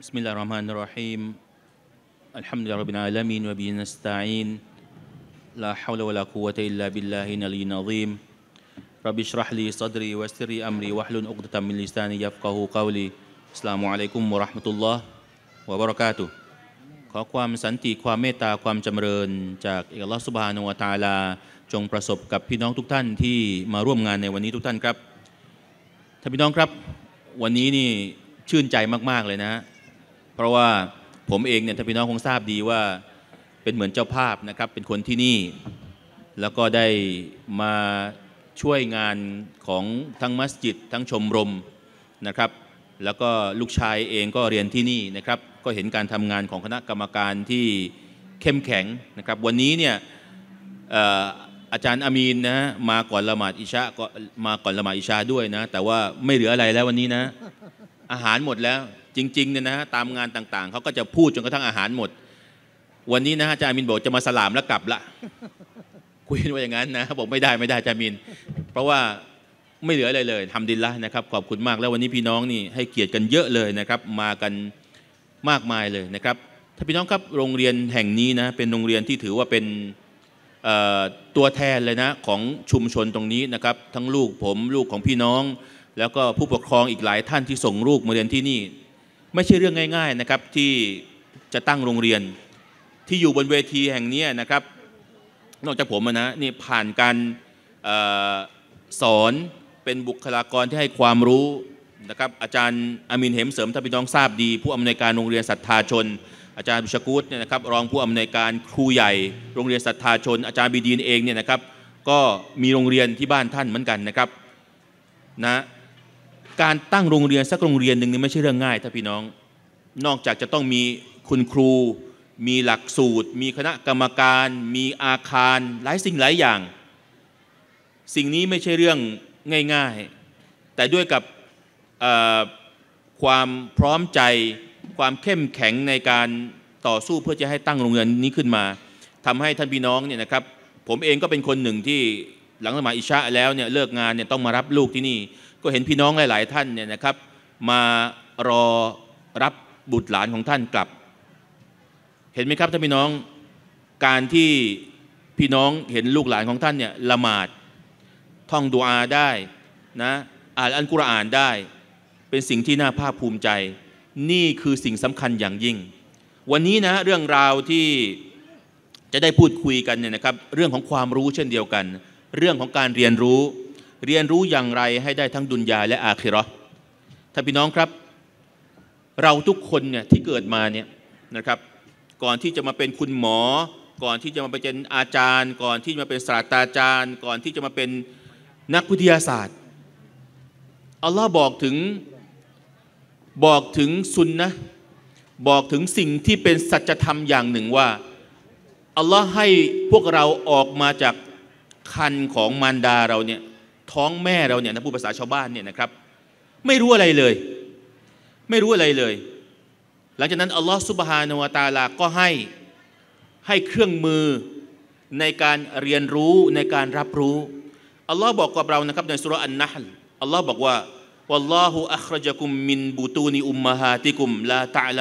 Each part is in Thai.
بسم الله الرحمن الرحيم الحمد لله رب العالمين وبه نستعين لا حول ولا قوة إلا بالله العلي العظيم رب اشرح لي صدري ويسر أمري واحلل عقدة من لساني يفقه قولي السلام عليكم ورحمة الله وبركاته ขอความสันติความเมตตาความจำเริญจากอกลักษณ์สุบานุวตาลาจงประสบกับพี่น้องทุกท่านที่มาร่วมงานในวันนี้ทุกท่านครับท่านพี่น้องครับวันนี้นี่ชื่นใจมาก ๆเลยนะเพราะว่าผมเองเนี่ยท่านพี่น้องคงทราบดีว่าเป็นเหมือนเจ้าภาพนะครับ เป็นคนที่นี่ แล้วก็ได้มาช่วยงานของทั้งมัสยิดทั้งชมรมนะครับ แล้วก็ลูกชายเองก็เรียนที่นี่นะครับ ก็เห็นการทำงานของคณะกรรมการที่เข้มแข็งนะครับ วันนี้เนี่ยอาจารย์อามีนนะมาก่อนละหมาดอิชามาก่อนละหมาดอิชาด้วยนะ แต่ว่าไม่เหลืออะไรแล้ววันนี้นะอาหารหมดแล้วจริงๆเนี่ยนะฮะตามงานต่างๆ เขาก็จะพูดจนกระทั่งอาหารหมด วันนี้นะฮะอาจารย์มินบอกจะมาสลามแล้วกลับละ คุยว่าอย่างนั้นนะบอกไม่ได้ไม่ได้อาจารย์มิน เพราะว่าไม่เหลืออะไรเลยทำดินละนะครับขอบคุณมากแล้ววันนี้พี่น้องนี่ให้เกียรติกันเยอะเลยนะครับ มากันมากมายเลยนะครับ ถ้าพี่น้องครับโรงเรียนแห่งนี้นะเป็นโรงเรียนที่ถือว่าเป็นตัวแทนเลยนะ ของชุมชนตรงนี้นะครับ ทั้งลูกผมลูกของพี่น้องแล้วก็ผู้ปกครองอีกหลายท่านที่ส่งลูกมาเรียนที่นี่ ไม่ใช่เรื่องง่าย ๆนะครับที่จะตั้งโรงเรียนที่อยู่บนเวทีแห่งนี้นะครับ นอกจากผมนะนี่ผ่านการออสอนเป็นบุคลากรที่ให้ความรู้นะครับ อาจารย์อามินเหมเสริมท่านพี่น้องทราบดี ผู้อำนวยการโรงเรียนศรัทธาชน อาจารย์บชกุลเนี่ยนะครับ รองผู้อำนวยการครูใหญ่โรงเรียนศรัทธาชน อาจารย์บีดีนเองเนี่ยนะครับ ก็มีโรงเรียนที่บ้านท่านเหมือนกันนะครับนะการตั้งโรงเรียนสักโรงเรียนหนึ่งนี่ไม่ใช่เรื่องง่ายถ้าพี่น้อง นอกจากจะต้องมีคุณครู มีหลักสูตร มีคณะกรรมการ มีอาคารหลายสิ่งหลายอย่าง สิ่งนี้ไม่ใช่เรื่องง่าย ๆ แต่ด้วยกับความพร้อมใจ ความเข้มแข็งในการต่อสู้เพื่อจะให้ตั้งโรงเรียนนี้ขึ้นมา ทำให้ท่านพี่น้องเนี่ยนะครับ ผมเองก็เป็นคนหนึ่งที่หลังสมัยอิชาแล้วเนี่ยเลิกงานเนี่ยต้องมารับลูกที่นี่ก็เห็นพี่น้องหลาย ๆ ท่านเนี่ยนะครับมารอรับบุตรหลานของท่านกลับ เห็นไหมครับท่านพี่น้อง การที่พี่น้องเห็นลูกหลานของท่านเนี่ยละหมาดท่องดูอาได้นะอ่านอัลกุรอานได้ เป็นสิ่งที่น่าภาคภูมิใจ นี่คือสิ่งสำคัญอย่างยิ่ง วันนี้นะเรื่องราวที่จะได้พูดคุยกันเนี่ยนะครับ เรื่องของความรู้เช่นเดียวกัน เรื่องของการเรียนรู้เรียนรู้อย่างไรให้ได้ทั้งดุนยาและอาคิรอท่านพี่น้องครับ เราทุกคนเนี่ยที่เกิดมาเนี่ยนะครับ ก่อนที่จะมาเป็นคุณหมอ ก่อนที่จะมาเป็นอาจารย์ ก่อนที่จะมาเป็นศาสตราจารย์ ก่อนที่จะมาเป็นนักวิทยาศาสตร์ อัลลอฮ์บอกถึงบอกถึงสุนนะบอกถึงสิ่งที่เป็นสัจธรรมอย่างหนึ่งว่าอัลลอฮ์ให้พวกเราออกมาจากคันของมารดาเราเนี่ยท้องแม่เราเนี่ยนะพูดภาษาชาวบ้านเนี่ยนะครับ ไม่รู้อะไรเลย ไม่รู้อะไรเลย หลังจากนั้นอัลลอฮฺสุบฮานาวตาลาก็ให้ให้เครื่องมือในการเรียนรู้ในการรับรู้อัลลอฮ์บอกกับเรานะครับในสุรอันนัฮลอัลลอฮ์บอกว่าวลออััครกุุุมมินนบต و ม ل ل ه أخرجكم ลา بطون ั م ه ا ت ك م لا ت ع ل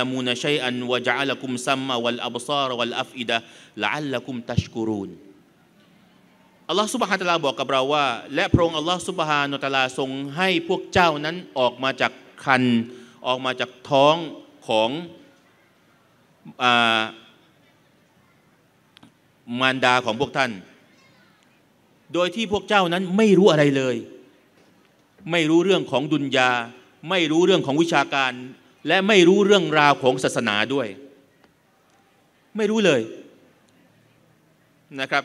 م ุมซัมมาว ع ลอับซา و ا ل أ ลอัฟ و ا ل ะล ئ ลัคุมตัชกุรุนอัลลอฮ์สุบฮานตะลาบอกกับเราว่าและพระองค์อัลลอฮ์สุบฮานตะลาทรงให้พวกเจ้านั้นออกมาจากคันออกมาจากท้องของมารดาของพวกท่าน โดยที่พวกเจ้านั้นไม่รู้อะไรเลย ไม่รู้เรื่องของดุนยาไม่รู้เรื่องของวิชาการ และไม่รู้เรื่องราวของศาสนาด้วย ไม่รู้เลยนะครับ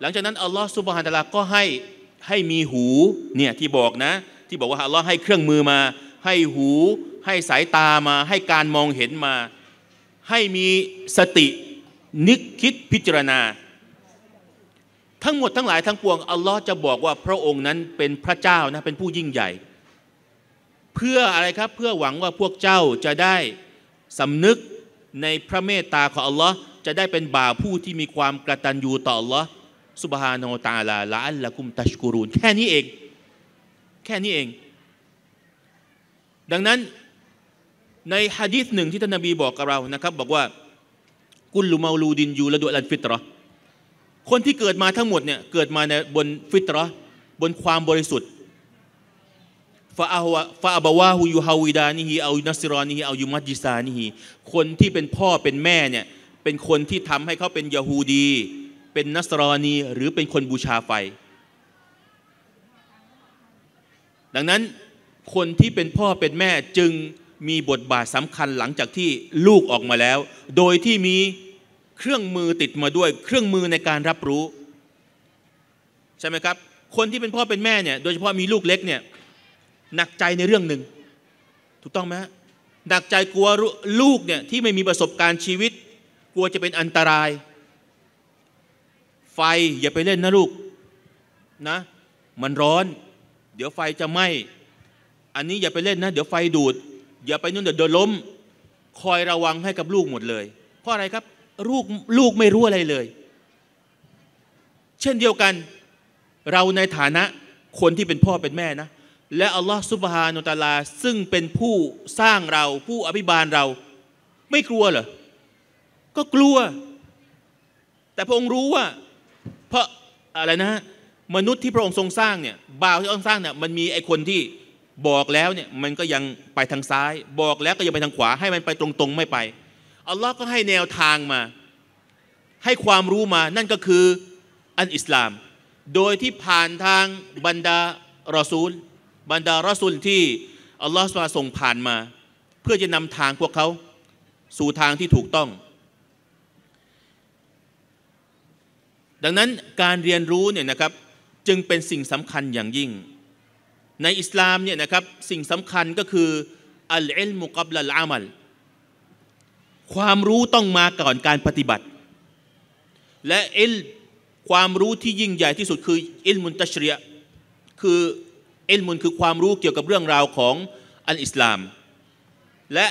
หลังจากนั้นอัลลอฮ์สุบฮานตะลาก็ให้ให้มีหูเนี่ยที่บอกนะ ที่บอกว่าอัลลอฮ์ให้เครื่องมือมา ให้หูให้สายตามา ให้การมองเห็นมา ให้มีสตินึกคิดพิจารณา ทั้งหมดทั้งหลายทั้งปวงอัลลอฮ์จะบอกว่าพระองค์นั้นเป็นพระเจ้านะเป็นผู้ยิ่งใหญ่ เพื่ออะไรครับเพื่อหวังว่าพวกเจ้าจะได้สำนึกในพระเมตตาของอัลลอฮ์จะได้เป็นบ่าวผู้ที่มีความกระตันยูต่ออัลลอฮ์สุบฮานอตาลาละอัลละกุมตัชกูรูนแค่นี้เอง แค่นี้เอง ดังนั้นในฮะดีษหนึ่งที่ท่านนบีบอกกับเรานะครับ บอกว่ากุลูมาลูดินยูละดุลันฟิตรอคนที่เกิดมาทั้งหมดเนี่ยเกิดมาในบนฟิตรอบนความบริสุทธิ์ฟาอาวาฟาอบาวาฮูยูฮาวิดานิฮีเอานัสรอนิฮีเอายูมัดจิซานิฮีคนที่เป็นพ่อเป็นแม่เนี่ยเป็นคนที่ทำให้เขาเป็นยาฮูดีเป็นนัสรอนีหรือเป็นคนบูชาไฟ ดังนั้นคนที่เป็นพ่อเป็นแม่จึงมีบทบาทสำคัญหลังจากที่ลูกออกมาแล้ว โดยที่มีเครื่องมือติดมาด้วย เครื่องมือในการรับรู้ ใช่ไหมครับ คนที่เป็นพ่อเป็นแม่เนี่ยโดยเฉพาะมีลูกเล็กเนี่ยหนักใจในเรื่องหนึ่งถูกต้องไหมหนักใจกลัวลูกเนี่ยที่ไม่มีประสบการณ์ชีวิต กลัวจะเป็นอันตรายไฟอย่าไปเล่นนะลูกนะ มันร้อน เดี๋ยวไฟจะไหม้อันนี้อย่าไปเล่นนะ เดี๋ยวไฟดูด อย่าไปนู่นเดี๋ยวโดนล้มคอยระวังให้กับลูกหมดเลยเพราะอะไรครับ ลูกลูกไม่รู้อะไรเลย เช่นเดียวกัน เราในฐานะคนที่เป็นพ่อเป็นแม่นะและอัลลอฮฺซุบฮานุตาลา ซึ่งเป็นผู้สร้างเรา ผู้อภิบาลเราไม่กลัวเหรอก็กลัว แต่พระองค์รู้ว่าเพราะอะไรนะมนุษย์ที่พระองค์ทรงสร้างเนี่ยบ่าวที่องค์สร้างเนี่ย มันมีไอคนที่บอกแล้วเนี่ยมันก็ยังไปทางซ้าย บอกแล้วก็ยังไปทางขวาให้มันไปตรง ๆไม่ไปอัลลอฮ์ก็ให้แนวทางมา ให้ความรู้มา นั่นก็คืออันอิสลาม โดยที่ผ่านทางบรรดารอซูล บรรดารอซูลที่อัลลอฮ์ส่งผ่านมา เพื่อจะนำทางพวกเขาสู่ทางที่ถูกต้องดังนั้นการเรียนรู้เนี่ยนะครับจึงเป็นสิ่งสำคัญอย่างยิ่ง ในอิสลามเนี่ยนะครับสิ่งสำคัญก็คืออัลเอลมุกับละลามัล ความรู้ต้องมาก่อนการปฏิบัติ และเอลความรู้ที่ยิ่งใหญ่ที่สุดคือเอลมุนตัชเรียคือเอลมุนคือความรู้เกี่ยวกับเรื่องราวของอันอิสลามและ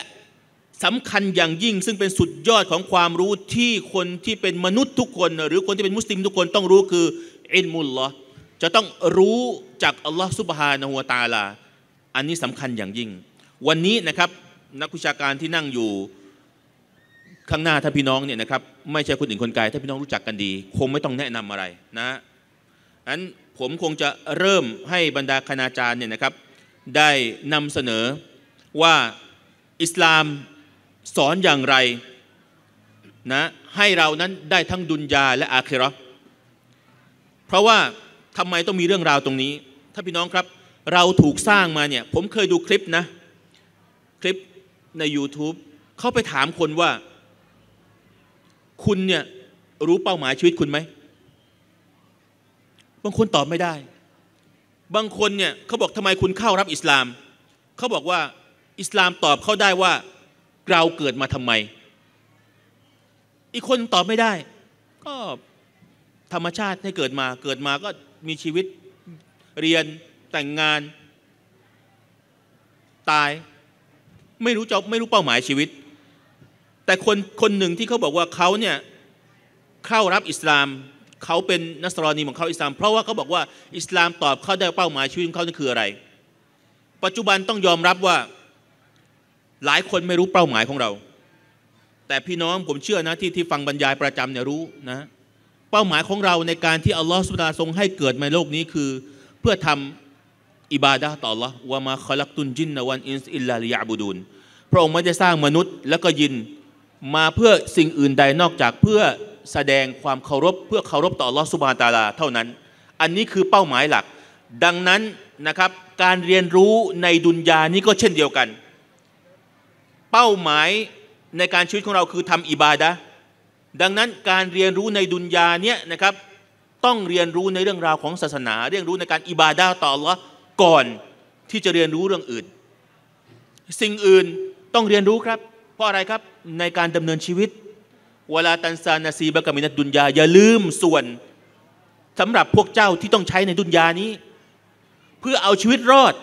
สำคัญอย่างยิ่ง ซึ่งเป็นสุดยอดของความรู้ที่คนที่เป็นมนุษย์ทุกคน หรือคนที่เป็นมุสลิมทุกคนต้องรู้คืออินมุลลอจะต้องรู้จากอัลลอฮ์สุบฮานะฮัวตาลา อันนี้สำคัญอย่างยิ่ง วันนี้นะครับ นักวิชาการที่นั่งอยู่ข้างหน้าท่านพี่น้องเนี่ยนะครับไม่ใช่คนอื่นคนไกลท่านพี่น้องรู้จักกันดีคงไม่ต้องแนะนำอะไรนะะนั้นผมคงจะเริ่มให้บรรดาคณาจารย์เนี่ยนะครับได้นำเสนอว่าอิสลามสอนอย่างไรนะให้เรานั้นได้ทั้งดุนยาและอาคิรอเพราะว่าทำไมต้องมีเรื่องราวตรงนี้ ถ้าพี่น้องครับ เราถูกสร้างมาเนี่ย ผมเคยดูคลิปนะ คลิปใน YouTube เขาไปถามคนว่า คุณเนี่ยรู้เป้าหมายชีวิตคุณไหม บางคนตอบไม่ได้ บางคนเนี่ยเขาบอกทำไมคุณเข้ารับอิสลาม เขาบอกว่าอิสลามตอบเขาได้ว่าเราเกิดมาทำไม อีกคนตอบไม่ได้ ก็ธรรมชาติให้เกิดมา เกิดมาก็มีชีวิตเรียนแต่งงาน ตาย ไม่รู้จบไม่รู้เป้าหมายชีวิต แต่คนคนหนึ่งที่เขาบอกว่าเขาเนี่ยเข้ารับอิสลามเขาเป็นนัสรอนีของเขาอิสลาม เพราะว่าเขาบอกว่าอิสลามตอบเขาได้เป้าหมายชีวิตของเขาคืออะไร ปัจจุบันต้องยอมรับว่าหลายคนไม่รู้เป้าหมายของเรา แต่พี่น้องผมเชื่อนะ ที่ที่ฟังบรรยายประจำเนี่ยรู้นะ เป้าหมายของเราในการที่อัลลอฮฺสุบตาทรงให้เกิดในโลกนี้คือเพื่อทำอิบาดะต่อละวามาคอลักตุนจินนวันอินสอิลลาลิยาบูดูนพระองค์ไม่ได้สร้างมนุษย์และก็ยินมาเพื่อสิ่งอื่นใดนอกจากเพื่อแสดงความเคารพเพื่อเคารพต่อลลอฮฺสุบานตาลาเท่านั้น อันนี้คือเป้าหมายหลัก ดังนั้นนะครับการเรียนรู้ในดุนยานี้ก็เช่นเดียวกันเป้าหมายในการชีวิตของเราคือทำอิบาดะดังนั้นการเรียนรู้ในดุนยาเนี่ยนะครับต้องเรียนรู้ในเรื่องราวของศาสนา เรียนรู้ในการอิบาดาต่อละก่อนที่จะเรียนรู้เรื่องอื่น สิ่งอื่นต้องเรียนรู้ครับ เพราะอะไรครับในการดำเนินชีวิตเวลาตันซานาซีบะกามินัดดุนยาอย่าลืมส่วน สำหรับพวกเจ้าที่ต้องใช้ในดุนยานี้ เพื่อเอาชีวิตรอด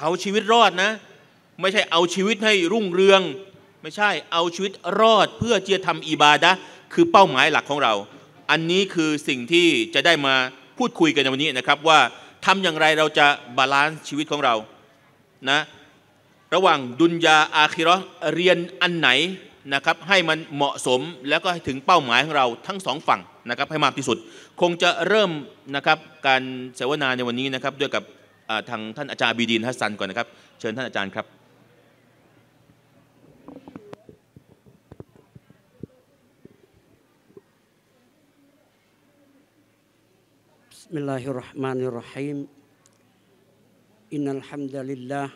เอาชีวิตรอดนะไม่ใช่เอาชีวิตให้รุ่งเรือง ไม่ใช่เอาชีวิตรอดเพื่อจะทำอิบาดะคือเป้าหมายหลักของเรา อันนี้คือสิ่งที่จะได้มาพูดคุยกันในวันนี้นะครับว่าทำอย่างไรเราจะบาลานซ์ชีวิตของเรานะระหว่างดุนยาอาคิรอเรียนอันไหนนะครับ ให้มันเหมาะสมแล้วก็ให้ถึงเป้าหมายของเราทั้งสองฝั่งนะครับให้มากที่สุด คงจะเริ่มนะครับการเสวนาในวันนี้นะครับด้วยกับทางท่านอาจารย์บีดีนฮัสซันก่อนนะครับเชิญท่านอาจารย์ครับ بسم الله الرحمن الرحيم إن الحمد لله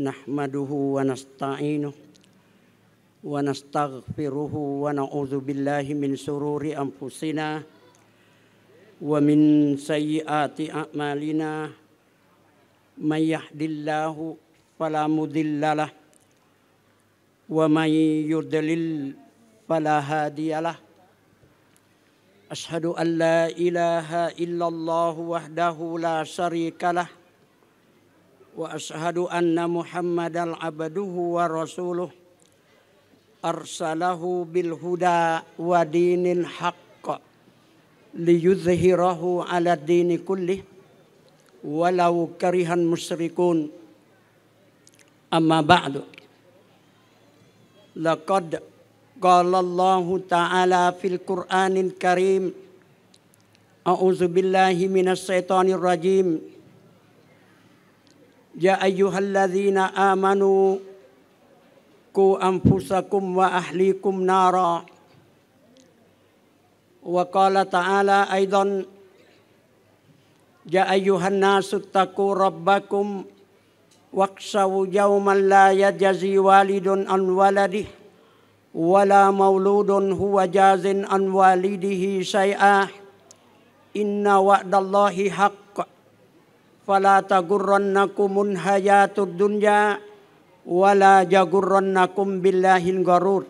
نحمده ونستعينه ونستغفره ونعوذ بالله من سرور أنفسنا ومن سيئات أعمالنا من يهد الله فلا مضل له ومن يضلل فلا هادي له أشهد أن لا إله إلا الله وحده لا شريك له وأشهد أن محمدا عبده ورسوله أرسله بالهدى ودين الحق ليظهره على الدين كله ولو كره المشركون أما بعد لقد قال الله تعالى في القرآن الكريم أعوذ بالله من الشيطان الرجيم يا أيها الذين آمنوا قوا أنفسكم وأهليكم نارا وقال تعالى أيضا يا أيها الناس اتقوا ربكم واخشوا يوما لا يجزي والد عن ولده ولا مولود هو جاز عن والده شيئا إن وعد الله حق فلا تغرنكم الحياة الدنيا ولا يغرنكم بالله الغرور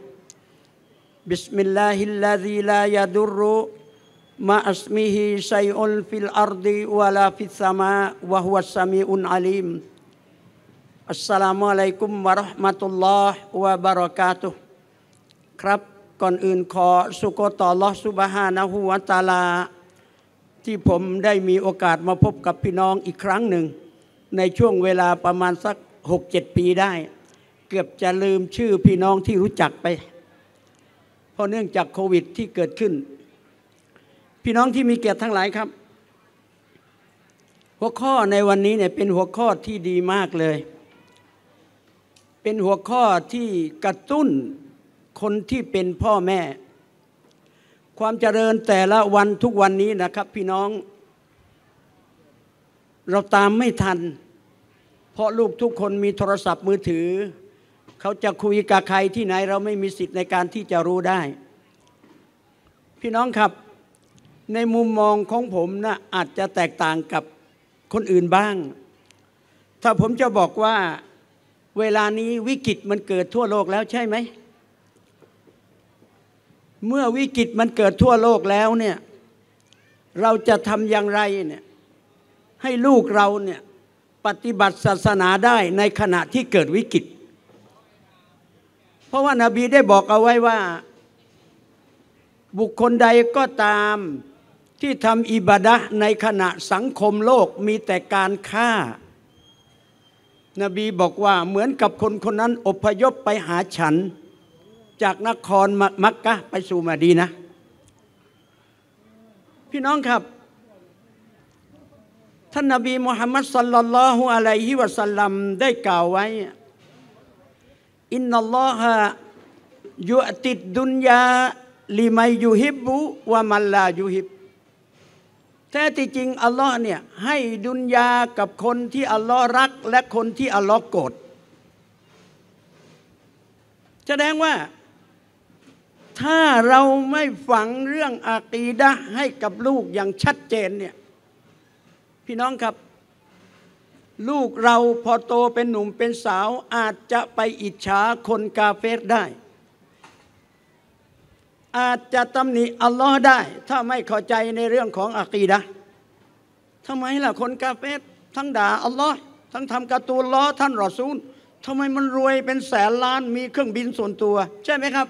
بسم الله الذي لا يضر ما اسمه شيء في الأرض ولا في السماء وهو السميع العليم السلام عليكم ورحمة الله وبركاته ครับก่อนอื่นขอสุโกตอลอสุบฮานะฮุวตาลา ที่ผมได้มีโอกาสมาพบกับพี่น้องอีกครั้งหนึ่งในช่วงเวลาประมาณสักหกเจ็ดปีได้ เกือบจะลืมชื่อพี่น้องที่รู้จักไป เพราะเนื่องจากโควิดที่เกิดขึ้น พี่น้องที่มีเกียรติทั้งหลายครับ หัวข้อในวันนี้เนี่ยเป็นหัวข้อที่ดีมากเลย เป็นหัวข้อที่กระตุ้นคนที่เป็นพ่อแม่ ความเจริญแต่ละวันทุกวันนี้นะครับ พี่น้อง เราตามไม่ทัน เพราะลูกทุกคนมีโทรศัพท์มือถือเขาจะคุยกับใครที่ไหนเราไม่มีสิทธิ์ในการที่จะรู้ได้ พี่น้องครับในมุมมองของผมนะอาจจะแตกต่างกับคนอื่นบ้าง ถ้าผมจะบอกว่าเวลานี้วิกฤตมันเกิดทั่วโลกแล้วใช่ไหมเมื่อวิกฤตมันเกิดทั่วโลกแล้วเนี่ยเราจะทำอย่างไรเนี่ยให้ลูกเราเนี่ยปฏิบัติศาสนาได้ในขณะที่เกิดวิกฤตเพราะว่านาบีได้บอกเอาไว้ว่า บุคคลใดก็ตามที่ทำอิบาดะในขณะสังคมโลกมีแต่การฆ่า นบีบอกว่าเหมือนกับคนคนนั้นอพยพไปหาฉันจากนครมักกะไปสู่มาดีนะ พี่น้องครับท่านนบีมุฮัมมัดสัลลัลลอฮุอะลัยฮิวะสัลลัมได้กล่าวไว้ อินนัลลอฮะยุติดดุนยาลิมยยุฮิบุวะมัลลายุฮิบแท้ที่จริงอัลลอฮ์เนี่ยให้ดุนยากับคนที่อัลลอฮ์รัก และคนที่อัลลอฮ์โกรธแสดงว่าถ้าเราไม่ฝังเรื่องอากีดะให้กับลูกอย่างชัดเจนเนี่ยพี่น้องครับ ลูกเราพอโตเป็นหนุ่มเป็นสาว อาจจะไปอิจฉาคนกาเฟสได้ อาจจะตำหนิอัลลอฮ์ได้ ถ้าไม่เข้าใจในเรื่องของอากีดะทำไมล่ะคนกาเฟสทั้งด่าอัลลอฮ์ทั้งทำการ์ตูนล้อท่านรอซูลทำไมมันรวยเป็นแสนล้านมีเครื่องบินส่วนตัว ใช่ไหมครับ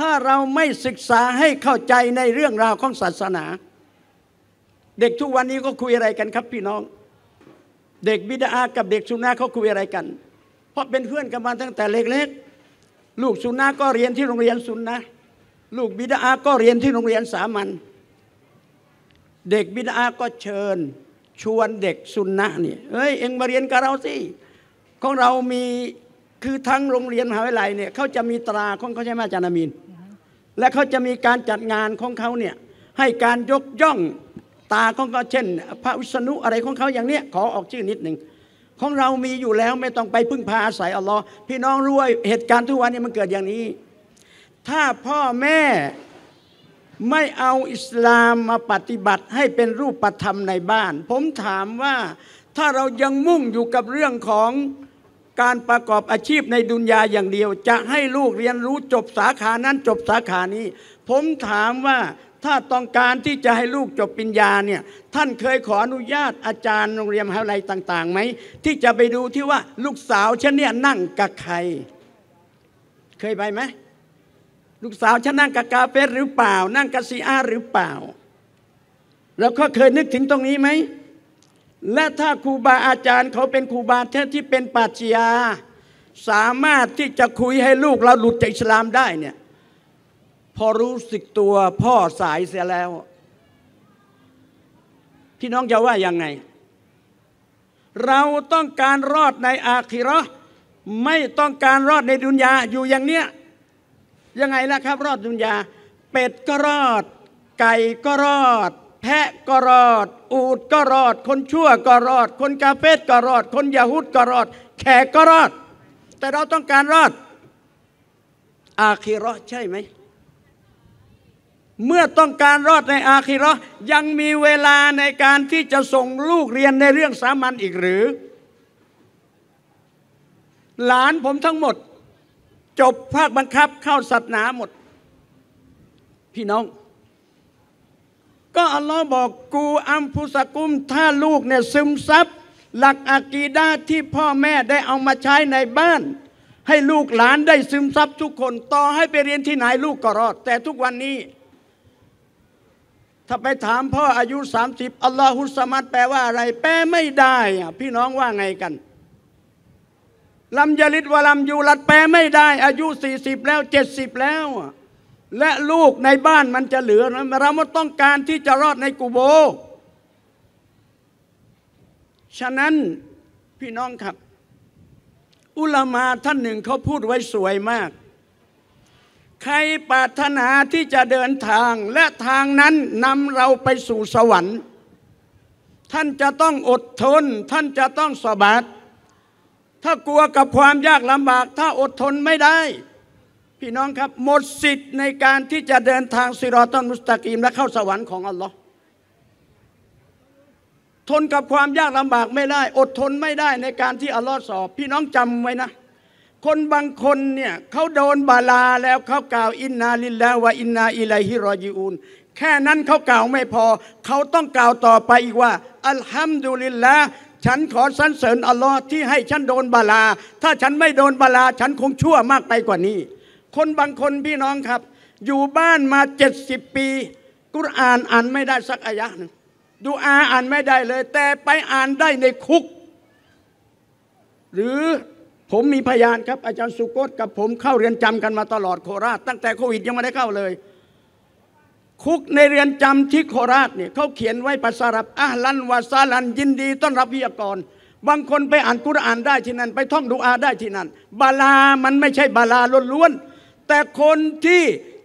ถ้าเราไม่ศึกษาให้เข้าใจในเรื่องราวของศาสนา เด็กทุกวันนี้ก็คุยอะไรกันครับพี่น้อง เด็กบิดาอากับเด็กสุนาเขาคุยอะไรกัน เพราะเป็นเพื่อนกันมาตั้งแต่เล็กๆลูกสุนาก็เรียนที่โรงเรียนสุนนะลูกบิดาอาก็เรียนที่โรงเรียนสามัญเด็กบิดาก็เชิญ ชวนเด็กสุนนะนี่เฮ้ยเอ็งมาเรียนกับเราสิของเรามีคือทั้งโรงเรียนมหาวิทยาลัยเนี่ยเขาจะมีตราของเขาใช่ไหมจารนามินและเขาจะมีการจัดงานของเขาเนี่ยให้การยกย่องตาของเขาเช่น พระวิษณุอะไรของเขาอย่างเนี้ยขอออกชื่อนิดหนึ่งของเรามีอยู่แล้วไม่ต้องไปพึ่งพาอาศัยอัลลอฮ์พี่น้องรู้ว่าเหตุการณ์ทุกวันนี้มันเกิดอย่างนี้ ถ้าพ่อแม่ไม่เอาอิสลามมาปฏิบัติให้เป็นรูปธรรมในบ้าน ผมถามว่าถ้าเรายังมุ่งอยู่กับเรื่องของการประกอบอาชีพในดุนยาอย่างเดียว จะให้ลูกเรียนรู้จบสาขานั้น จบสาขานี้ ผมถามว่าถ้าต้องการที่จะให้ลูกจบปริญญาเนี่ยท่านเคยขออนุญาต อาจารย์โรงเรียนมหาวิทยาลัยต่างๆไหมที่จะไปดูที่ว่าลูกสาวฉันเนี่ยนั่งกับใคร เคยไปไหมลูกสาวฉันนั่งกับกาเฟสหรือเปล่า นั่งกับซีอาหรือเปล่า แล้วก็เคยนึกถึงตรงนี้ไหมและถ้าครูบาอาจารย์ เขาเป็นครูบาแท้ที่เป็นปัจจยาสามารถที่จะคุยให้ลูกเราหลุดจากอิสลามได้เนี่ย พอรู้สึกตัวพ่อสายเสียแล้วพี่น้องจะว่ายังไง เราต้องการรอดในอาคิรอไม่ต้องการรอดในดุนยาอยู่อย่างเนี้ยยังไงล่ะครับ รอดดุนยาเป็ดก็รอด ไก่ก็รอดแพะก็รอด อูดก็รอด คนชั่วก็รอด คนกาเฟสก็รอด คนยาฮุดก็รอด แขกก็รอด แต่เราต้องการรอด อาคีรอใช่ไหม เมื่อต้องการรอดในอาคีรอยังมีเวลาในการที่จะส่งลูกเรียนในเรื่องสามัญอีกหรือ หลานผมทั้งหมด จบภาคบังคับเข้าศาสนาหมดพี่น้องก็อัลลอฮ์บอกกูอัมพุสกุม ถ้าลูกเนี่ยซึมซับหลักอากีดาที่พ่อแม่ได้เอามาใช้ในบ้าน ให้ลูกหลานได้ซึมซับทุกคน ต่อให้ไปเรียนที่ไหน ลูกก็รอด แต่ทุกวันนี้ ถ้าไปถามพ่ออายุ30อัลลอฮุสมัดแปลว่าอะไร แปลไม่ได้อะพี่น้องว่าไงกันลำยาลิตวะลำยูรัดแปลไม่ได้ อายุ40แล้ว70แล้วและลูกในบ้านมันจะเหลือเราไม่ต้องการที่จะรอดในกูโบ ฉะนั้นพี่น้องครับ อุลามาท่านหนึ่งเขาพูดไว้สวยมาก ใครปรารถนาที่จะเดินทาง และทางนั้นนำเราไปสู่สวรรค์ ท่านจะต้องอดทน ท่านจะต้องสบัดถ้ากลัวกับความยากลำบาก ถ้าอดทนไม่ได้พี่น้องครับ หมดสิทธิ์ในการที่จะเดินทางสิรอตอนมุสตะกีม และเข้าสวรรค์ของอัลลอฮ์ทนกับความยากลำบากไม่ได้ อดทนไม่ได้ในการที่อัลลอฮ์สอบ พี่น้องจำไว้นะ คนบางคนเนี่ยเขาโดนบาลาแล้วเขากล่าวอินนาลิลล้วว่าอินนาอิลัยฮิรอยิอูน แค่นั้นเขากล่าวไม่พอ เขาต้องกล่าวต่อไปอีกว่า อัลฮัมดุลิลละฉันขอสรรเสริญอัลลอฮ์ที่ให้ฉันโดนบาลา ถ้าฉันไม่โดนบาลา ฉันคงชั่วมากไปกว่านี้คนบางคนพี่น้องครับ อยู่บ้านมาเจ็ดสิบปี กุรอานอ่านไม่ได้สักอายะหนึ่งดูอาอ่านไม่ได้เลย แต่ไปอ่านได้ในคุก หรือผมมีพยานครับ อาจารย์สุโกตกับ ผมเข้าเรือนจำกันมาตลอดโคราชตั้งแต่โควิดยังไม่ได้เข้าเลย คุกในเรือนจำที่โคราชเนี่ยเขาเขียนไว้ภาษาอับอาลันวาซาลันยินดีต้อนรับวิทยากร บางคนไปอ่านกุรอานได้ที่นั่นไปท่องดูอาได้ที่นั่นบาลามันไม่ใช่บาลาล้วนๆแต่คนที่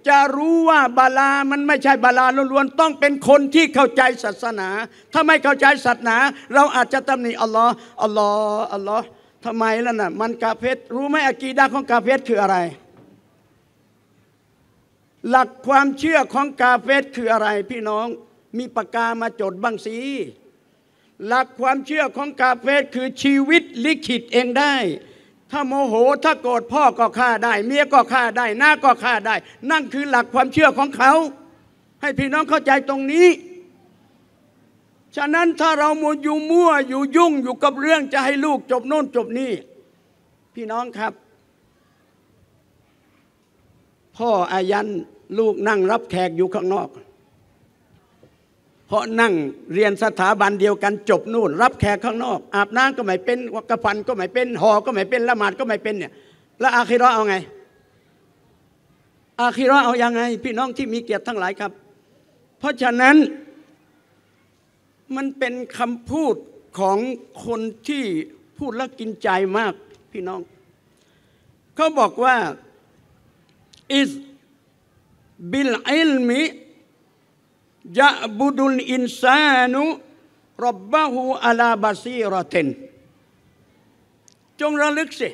จะรู้ว่าบาลามันไม่ใช่บาลาล้วนๆต้องเป็นคนที่เข้าใจศาสนาถ้าไม่เข้าใจศาสนา เราอาจจะตำหนิอัลลอฮ์อัลลอฮ์อัลลอฮ์ทำไมล่ะนะ่ะ มันกาเฟตรู้ไหมอากีดาของกาเฟตคืออะไร หลักความเชื่อของกาเฟตคืออะไร พี่น้องมีปากกามาจดบ้างสิหลักความเชื่อของกาเฟตคือชีวิตลิขิตเองได้ถ้าโมโหถ้าโกรธพ่อก็ฆ่าได้ เมียก็ฆ่าได้น้าก็ฆ่าได้ นั่นคือหลักความเชื่อของเขา ให้พี่น้องเข้าใจตรงนี้ ฉะนั้นถ้าเราโมอยู่มั่วอยู่ยุ่งอยู่กับเรื่องจะให้ลูกจบโน่นจบนี่พี่น้องครับ พ่ออายันลูกนั่งรับแขกอยู่ข้างนอกเพราะนั่งเรียนสถาบันเดียวกัน จบนู่น รับแขกข้างนอก อาบน้ำก็ไม่เป็นกระพันก็ไม่เป็นหอ ก็ไม่เป็นละหมาดก็ไม่เป็นเนี่ยแล้วอาคิรอเอาไง อาคิรอเอาอยัางไง พี่น้องที่มีเกียรติทั้งหลายครับ เพราะฉะนั้น มันเป็นคำพูดของคนที่พูดแล้วกินใจมากพี่น้องเขาบอกว่าอิสบิลอิลมิยะบุดุลอินซานุรับบะฮูอลาบาซีรอเทนจงระลึกสิ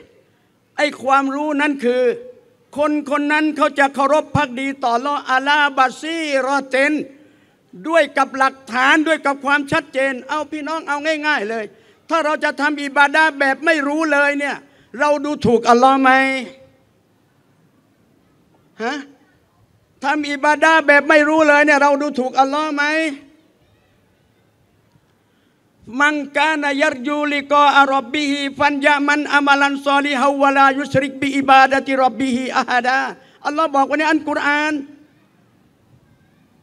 ไอความรู้นั้นคือ คนคนนั้นเขาจะเคารพพักดีต่อ ลออาลาบาซีรอเทนด้วยกับหลักฐานด้วยกับความชัดเจน เอาพี่น้องเอาง่ายๆเลย ถ้าเราจะทำอิบาดาแบบไม่รู้เลยเนี่ย เราดูถูกอัลลอฮ์ไหมฮะทำอิบาดาแบบไม่รู้เลยเนี่ยเราดูถูกอัลลอฮ์ไหมมังกานยรยูลิกออารบบิฮิฟันยามันอามาลัน ซอลิฮาวลา ยุสริกบิอิบาดติรบบิฮิอาฮดาอัลลอฮ์บอกว่าในอันกุรอาน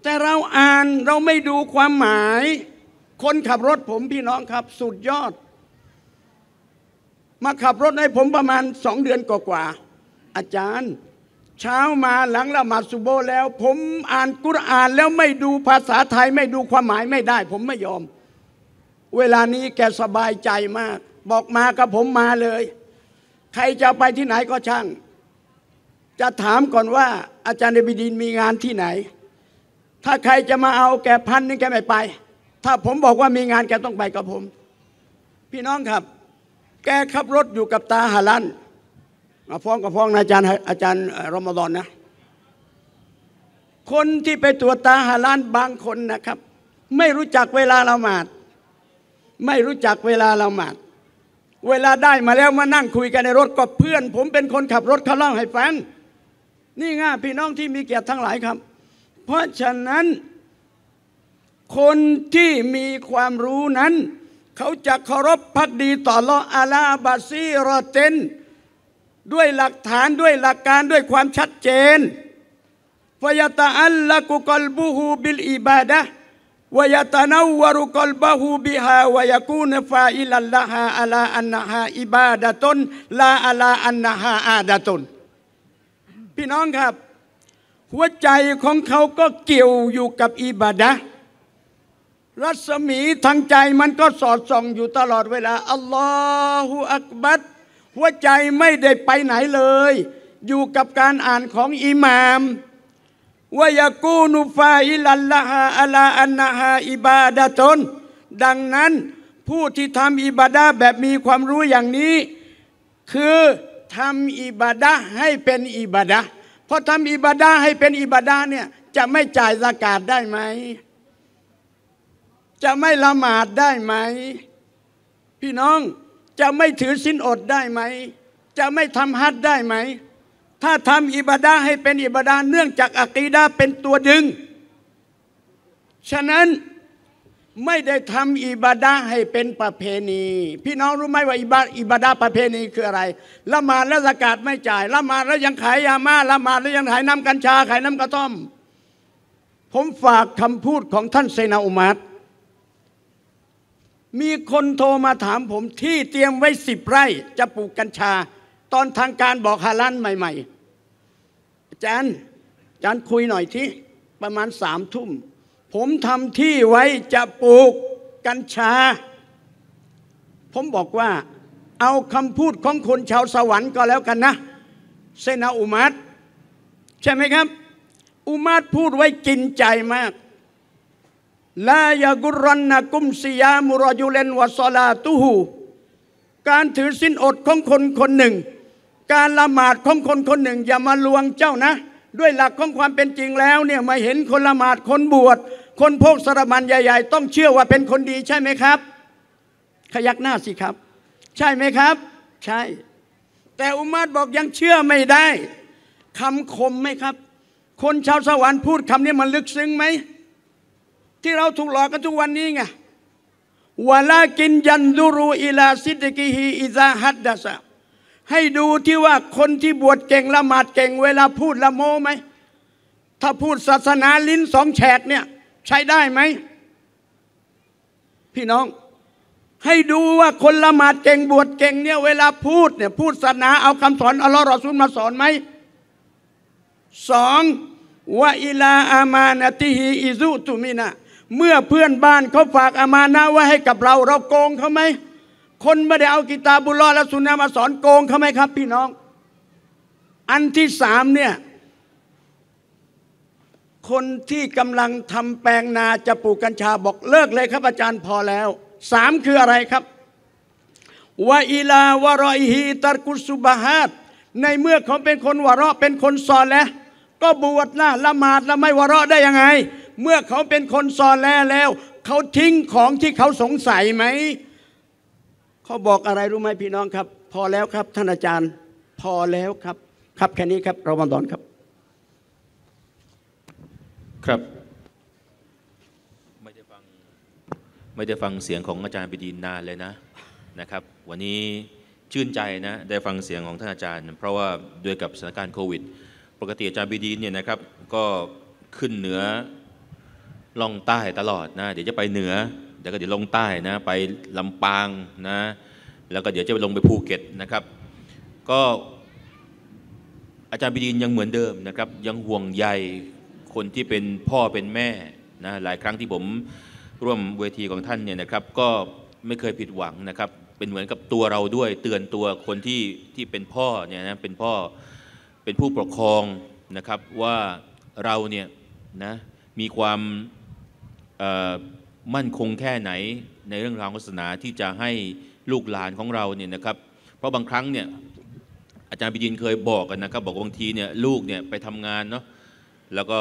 แต่เราอ่านเราไม่ดูความหมาย คนขับรถผมพี่น้องครับสุดยอด มาขับรถให้ผมประมาณสองเดือนกว่าๆอาจารย์เช้ามาหลังละหมาดสุโบแล้ว ผมอ่านกุรอานแล้วไม่ดูภาษาไทยไม่ดูความหมายไม่ได้ ผมไม่ยอม เวลานี้แกสบายใจมาก บอกมากับผมมาเลย ใครจะไปที่ไหนก็ช่างจะถามก่อนว่าอาจารย์เดบิดินมีงานที่ไหน ถ้าใครจะมาเอาแกพันนึงแกไม่ไป ถ้าผมบอกว่ามีงานแกต้องไปกับผม พี่น้องครับ แกขับรถอยู่กับตาหาลันฟ้องกับฟ้องอาจารย์อาจารย์รอมฎอนนะ คนที่ไปตรวจตาฮาลานบางคนนะครับ ไม่รู้จักเวลาละหมาดไม่รู้จักเวลาละหมาดเวลาได้มาแล้วมานั่งคุยกันในรถกับเพื่อน ผมเป็นคนขับรถเขาเล่าให้ฟังนี่ง่าพี่น้องที่มีเกียรติทั้งหลายครับ เพราะฉะนั้น คนที่มีความรู้นั้น เขาจะเคารพพักดีต่อลออาลาบาซีรอเตนด้วยหลักฐานด้วยหลักการด้วยความชัดเจนฟยตาอัลละกุกลบูฮูบิลอิบาดะวยตานาวรุกลบะฮูบิฮาวยกูนฟาอิลัลละฮาอลาอันนะฮาอิบาดะตนลาอัลาอันนะฮาอาดะตนพี่น้องครับ หัวใจของเขาก็เกี่ยวอยู่กับอิบาดะรัศมีทางใจมันก็สอดส่องอยู่ตลอดเวลาอัลลอฮฺอักบัรหัวใจไม่ได้ไปไหนเลย อยู่กับการอ่านของอิหมามวายกูนุฟาอิลัลละฮาอลาอันนาฮาอิบาดะตนดังนั้นผู้ที่ทำอิบาดะแบบมีความรู้อย่างนี้ คือทำอิบาดะให้เป็นอิบาดะเพราะทำอิบาดะให้เป็นอิบาดะเนี่ยจะไม่จ่ายสากาศได้ไหมจะไม่ละหมาดได้ไหมพี่น้องจะไม่ถือสินอดได้ไหม จะไม่ทำฮัทได้ไหม ถ้าทำอิบาดาให้เป็นอิบาดาเนื่องจากอะกีดาเป็นตัวดึง ฉะนั้นไม่ได้ทำอิบาดาให้เป็นประเพณี พี่น้องรู้ไหมว่าอิบาอิบาดาประเพณีคืออะไรละมาและสกาดไม่จ่ายละมาแล้วยังขายยามาละมาแล้วยังขายน้ำกัญชา ขายน้ำกระท่อม ผมฝากคำพูดของท่านเซนาอุมัตมีคนโทรมาถามผมที่เตรียมไว้สิบไร่จะปลูกกัญชา ตอนทางการบอกฮาลันใหม่ๆอาจารย์ อาจารย์คุยหน่อยที่ประมาณสามทุ่ม ผมทำที่ไว้จะปลูกกัญชา ผมบอกว่า เอาคำพูดของคนชาวสวรรค์ก็แล้วกันนะ เซนาอุมัตใช่ไหมครับ อุมัตพูดไว้กินใจมากลายากุรันนะกุมสิยามุรยุเลนวะสลาตุหูการถือสินอดของคนคนหนึ่ง การละหมาดของคนคนหนึ่งอย่ามาลวงเจ้านะ ด้วยหลักของความเป็นจริงแล้วเนี่ยมาเห็นคนละหมาดคนบวชคนพวกสรมันใหญ่ๆ ต้องเชื่อว่าเป็นคนดีใช่ไหมครับ ขยักหน้าสิครับ ใช่ไหมครับ ใช่ แต่อุมาศบอกยังเชื่อไม่ได้ คำคมไหมครับ คนชาวสวรรค์พูดคำนี้มันลึกซึ้งไหมที่เราถูกหลอกกันทุกวันนี้ไงวลากินยันดูรูอิลาซิดกิฮีอิซาฮัดดาสะให้ดูที่ว่าคนที่บวชเก่งละหมาดเก่ง เวลาพูดละโมไหม ถ้าพูดศาสนาลิ้นสอง แฉกเนี่ย ใช้ได้ไหม พี่น้อง ให้ดูว่าคนละหมาดเก่งบวชเก่งเนี่ย เวลาพูดเนี่ย พูดศาสนา เอาคำสอนอัลลอฮ์รอซุลมาสอนไหมสองว่าอิลาอามานะติฮีอิซุตุมินะเมื่อเพื่อนบ้านเขาฝากอามานะไว้ให้กับเราเราโกงเขาไหมคนไม่ได้ เอากิตาบุลอและสุนนมาสอนโกงเขาไหมครับพี่น้อง อันที่สามเนี่ย คนที่กำลังทำแปลงนาจะปลูกกัญชาบอกเลิกเลยครับ อาจารย์พอแล้ว สามคืออะไรครับวาอิลาวารอยฮีตารกุสุบาฮัดในเมื่อเขาเป็นคนวาระเป็นคนสอนแล้ว ก็บวชละละหมาดละไม่วาระได้ยังไงเมื่อเขาเป็นคนซอแลแล้ว เขาทิ้งของที่เขาสงสัยไหมเขาบอกอะไรรู้ไหมพี่น้องครับ พอแล้วครับท่านอาจารย์พอแล้วครับ ครับแค่นี้ครับเราบังดอนครับ ครับไม่ได้ฟังไม่ได้ฟังเสียงของอาจารย์ปิดีนานเลยนะนะครับ วันนี้ชื่นใจนะได้ฟังเสียงของท่านอาจารย์ เพราะว่าด้วยกับสถานการณ์โควิด ปกติอาจารย์ปิดีเนี่ยนะครับ ก็ขึ้นเหนือล่องใต้ตลอดนะเดี๋ยวจะไปเหนือเดี๋ยวก็เดี๋ยวลงใต้นะไปลำปางนะแล้วก็เดี๋ยวจะไปลงไปภูเก็ตนะครับ ก็อาจารย์บิดีนยังเหมือนเดิมนะครับยังห่วงใยคนที่เป็นพ่อเป็นแม่นะหลายครั้งที่ผมร่วมเวทีของท่านเนี่ยนะครับ ก็ไม่เคยผิดหวังนะครับเป็นเหมือนกับตัวเราด้วย เตือนตัวคนที่ที่เป็นพ่อเนี่ยนะเป็นพ่อเป็นผู้ปกครองนะครับว่าเราเนี่ยนะมีความมั่นคงแค่ไหนในเรื่องราวศาสนาที่จะให้ลูกหลานของเราเนี่ยนะครับเพราะบางครั้งเนี่ยอาจารย์ปิยินเคยบอกกันนะครับบอกบางทีเนี่ยลูกเนี่ยไปทำงานเนาะแล้วก็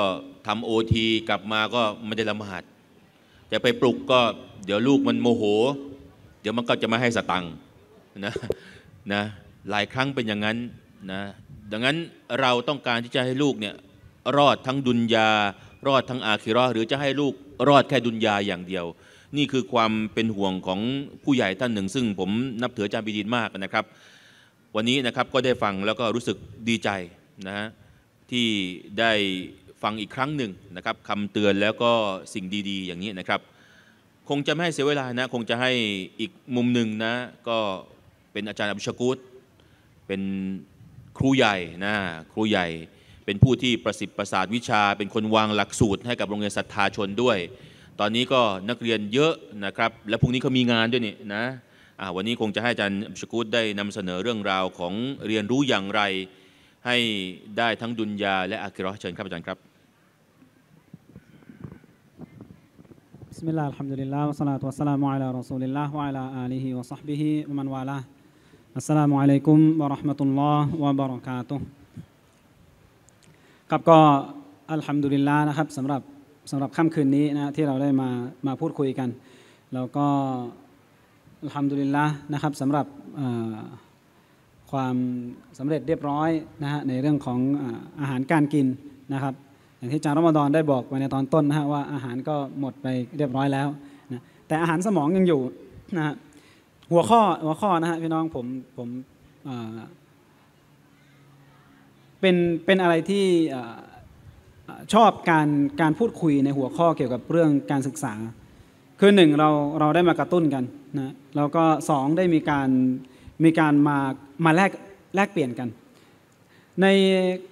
ทำโอทีกลับมาก็ไม่ได้ละหมาดจะไปปลุกก็เดี๋ยวลูกมันโมโห เดี๋ยวมันก็จะไม่ให้สตังค์นะนะหลายครั้งเป็นอย่างนั้นนะดังนั้นเราต้องการที่จะให้ลูกเนี่ยรอดทั้งดุนยารอดทั้งอาคิรอหรือจะให้ลูกรอดแค่ดุนยาอย่างเดียว นี่คือความเป็นห่วงของผู้ใหญ่ท่านหนึ่งซึ่ง ผมนับถืออาจารย์บิดินมากนะครับ วันนี้นะครับก็ได้ฟังแล้วก็รู้สึกดีใจนะที่ได้ฟังอีกครั้งหนึ่งนะครับคำเตือนแล้วก็สิ่งดีๆอย่างนี้นะครับ คงจะไม่ให้เสียเวลานะ คงจะให้อีกมุมหนึ่งนะก็เป็นอาจารย์อภิชกุตเป็นครูใหญ่นะครูใหญ่เป็นผู้ที่ประสิทธิ์ประสานวิชาเป็นคนวางหลักสูตร ให้กับโรงเรียนศรัทธาชนด้วย ตอนนี้ก็นักเรียนเยอะนะครับ และพรุ่งนี้เขามีงานด้วยนี่นะวันนี้คงจะให้อาจารย์ชกุดได้นำเสนอเรื่องราวของเรียนรู้อย่างไรให้ได้ทั้งดุนยาและอาคิรอเชิญครับอาจารย์ครับสสสมมิลลลลลาาาห์อบุุะะวตัร بسم ا ل ล ه الحمد ل ะ ه و ا า ص ل ا ة والسلام ع ิ ى ر มันวะลาอัสสลามุอะลัยกุมวะเราะห์มะตุลลอฮ ر วะบะเราะกาตุฮ์ครับก็อัลฮัมดุลิลลานะครับสำหรับสำหรับค่ำคืนนี้นะที่เราได้มามาพูดคุยกันแล้วก็ อัลฮัมดุลิลละนะครับสำหรับความสำเร็จเรียบร้อยนะฮะในเรื่องของอาหารการกินนะครับ อย่างที่จารย์รมดอนได้บอกไว้ในตอนต้นนะฮะว่าอาหารก็หมดไปเรียบร้อยแล้วนะแต่อาหารสมองยังอยู่นะฮะหัวข้อหัวข้อนะฮะพี่น้องผมผมเป็นเป็นอะไรที่ชอบการการพูดคุยในหัวข้อเกี่ยวกับเรื่องการศึกษา คือหนึ่งเราเราได้มากระตุ้นกันนะแล้วก็สองได้มีการมีการมามาแลกแลกเปลี่ยนกัน ใน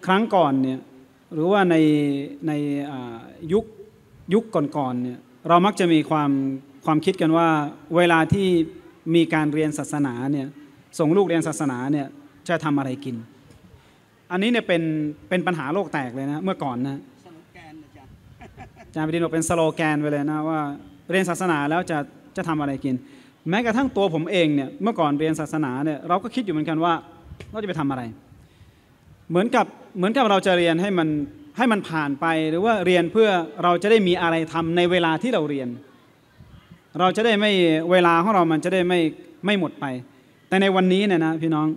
ครั้งก่อนเนี่ยหรือว่าในในยุคยุคก่อนๆเนี่ยเรามักจะมีความความคิดกันว่า เวลาที่มีการเรียนศาสนาเนี่ยส่งลูกเรียนศาสนาเนี่ยจะทำอะไรกินอันนี้เนี่ยเป็นเป็นปัญหาโลกแตกเลยนะ เมื่อก่อนนะอาจารย์ปดินบอกเป็นสโลแกนไปเลยนะว่าเรียนศาสนาแล้วจะจะทำอะไรกิน แม้กระทั่งตัวผมเองเนี่ยเมื่อก่อนเรียนศาสนาเนี่ยเราก็คิดอยู่เหมือนกันว่าเราจะไปทำอะไร เหมือนกับเหมือนกับเราจะเรียนให้มันให้มันผ่านไป หรือว่าเรียนเพื่อเราจะได้มีอะไรทำในเวลาที่เราเรียน เราจะได้ไม่เวลาของเรา มันจะได้ไม่ไม่หมดไป แต่ในวันนี้เนี่ยนะ พี่น้อง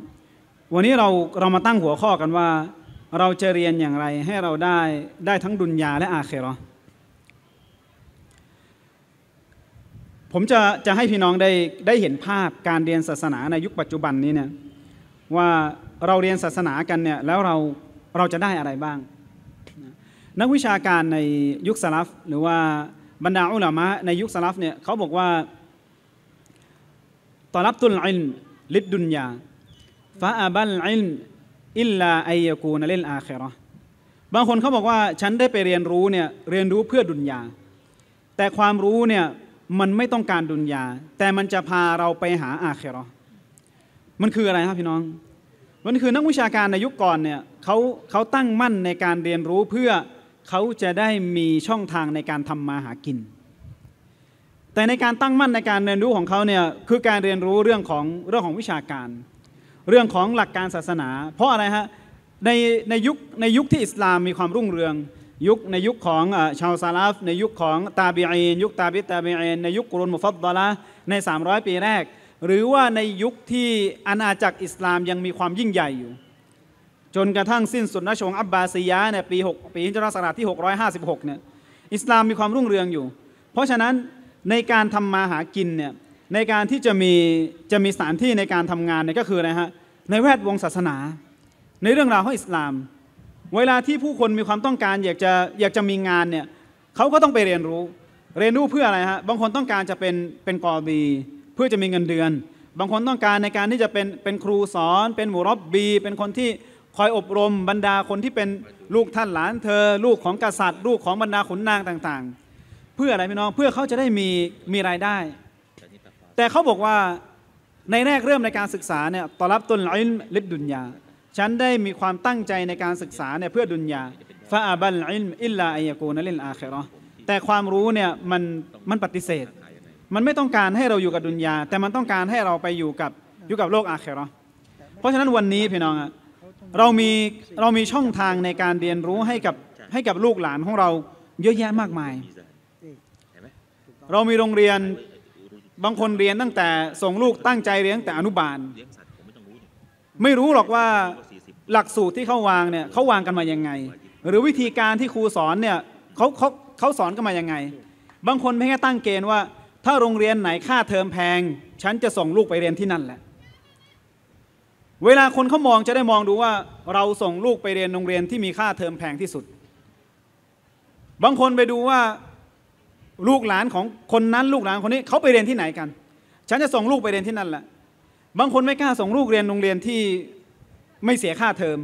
วันนี้เราเรามาตั้งหัวข้อกันว่าเราจะเรียนอย่างไรให้เราได้ได้ทั้งดุนยาและอาเครอผมจะจะให้พี่น้องได้ได้เห็นภาพการเรียนศาสนา ในยุคปัจจุบันนี้เนี่ยว่าเราเรียนศาสนากันเนี่ยแล้วเราเราจะได้อะไรบ้าง นักวิชาการในยุคสลับหรือว่าบรรดาอุลามะในยุคสลับเนี่ยเขาบอกว่าตอรับตุลอินลิดดุนยาฟาอาบัลอิลอิลลาไอยกูนเล่นอาเครอบางคนเขาบอกว่าฉันได้ไปเรียนรู้เนี่ยเรียนรู้เพื่อดุนยาแต่ความรู้เนี่ยมันไม่ต้องการดุนยาแต่มันจะพาเราไปหาอาเครอมันคืออะไรครับพี่น้องมันคือนักวิชาการในยุคก่อนเนี่ยเขาเขาตั้งมั่นในการเรียนรู้เพื่อเขาจะได้มีช่องทางในการทำมาหากิน แต่ในการตั้งมั่นในการเรียนรู้ของเขาเนี่ยคือการเรียนรู้เรื่องของเรื่องของวิชาการเรื่องของหลักการศาสนา เพราะอะไรฮะในในยุคในยุคที่อิสลามมีความรุ่งเรืองยุคในยุคของชาวซาลาฟ ในยุคของตาบีอีนยุคตาบิตาบีอีนในยุคกรุนมุฟัดดละใน300ปีแรก หรือว่าในยุคที่อาณาจักรอิสลามยังมีความยิ่งใหญ่อยู่ จนกระทั่งสิ้นสุดราชวงศ์อับบาซียะเนี่ยปี6ปีจรัสราที่ 656เนี่ยอิสลามมีความรุ่งเรืองอยู่ เพราะฉะนั้นในการทำมาหากินเนี่ยในการที่จะมีจะมีสถานที่ในการทำงานเนี่ยก็คืออะไรฮะในแวดวงศาสนา ในเรื่องราวของอิสลาม เวลาที่ผู้คนมีความต้องการอยากจะอยากจะมีงานเนี่ยเขาก็ต้องไปเรียนรู้ เรียนรู้เพื่ออะไรฮะบางคนต้องการจะเป็นเป็นกอบีเพื่อจะมีเงินเดือน บางคนต้องการในการที่จะเป็นเป็นครูสอน เป็นหมูรอบบี เป็นคนที่คอยอบรม บรรดาคนที่เป็นลูกท่านหลานเธอลูกของกษัตริย์ลูกของบรรดาขุนนางต่างๆ เพื่ออะไรพี่น้องเพื่อเขาจะได้มีมีรายได้แต่เขาบอกว่าในแรกเริ่มในการศึกษาเนี่ยตอรับตนไอ้ลลิบดุนยาฉันได้มีความตั้งใจในการศึกษาเนี่ยเพื่อดุนยาฟาอับัลอิลอิลลาอากูนลินอาเครอแต่ความรู้เนี่ยมันมันปฏิเสธ มันไม่ต้องการให้เราอยู่กับดุนยาแต่มันต้องการให้เราไปอยู่กับอยู่กับโลกอาเครอเพราะฉะนั้นวันนี้พี่น้องอะเรามีเรามีช่องทางในการเรียนรู้ให้กับให้กับลูกหลานของเราเยอะแยะมากมายเรามีโรงเรียนบางคนเรียนตั้งแต่ส่งลูกตั้งใจเรียนตั้งแต่อนุบาลไม่รู้หรอกว่าหลักสูตรที่เขาวางเนี่ยเขาวางกันมายังไง หรือวิธีการที่ครูสอนเนี่ยเขาเขาเขาสอนกันมายังไง บางคนเพียงแค่ตั้งเกณฑ์ว่า ถ้าโรงเรียนไหนค่าเทอมแพง ฉันจะส่งลูกไปเรียนที่นั่นแหละ เวลาคนเขามองจะได้มองดูว่าเราส่งลูกไปเรียนโรงเรียนที่มีค่าเทอมแพงที่สุด บางคนไปดูว่าลูกหลานของคนนั้นลูกหลานคนนี้เขาไปเรียนที่ไหนกัน ฉันจะส่งลูกไปเรียนที่นั่นแหละ บางคนไม่กล้าส่งลูกเรียนโรงเรียนที่ไม่เสียค่าเทอม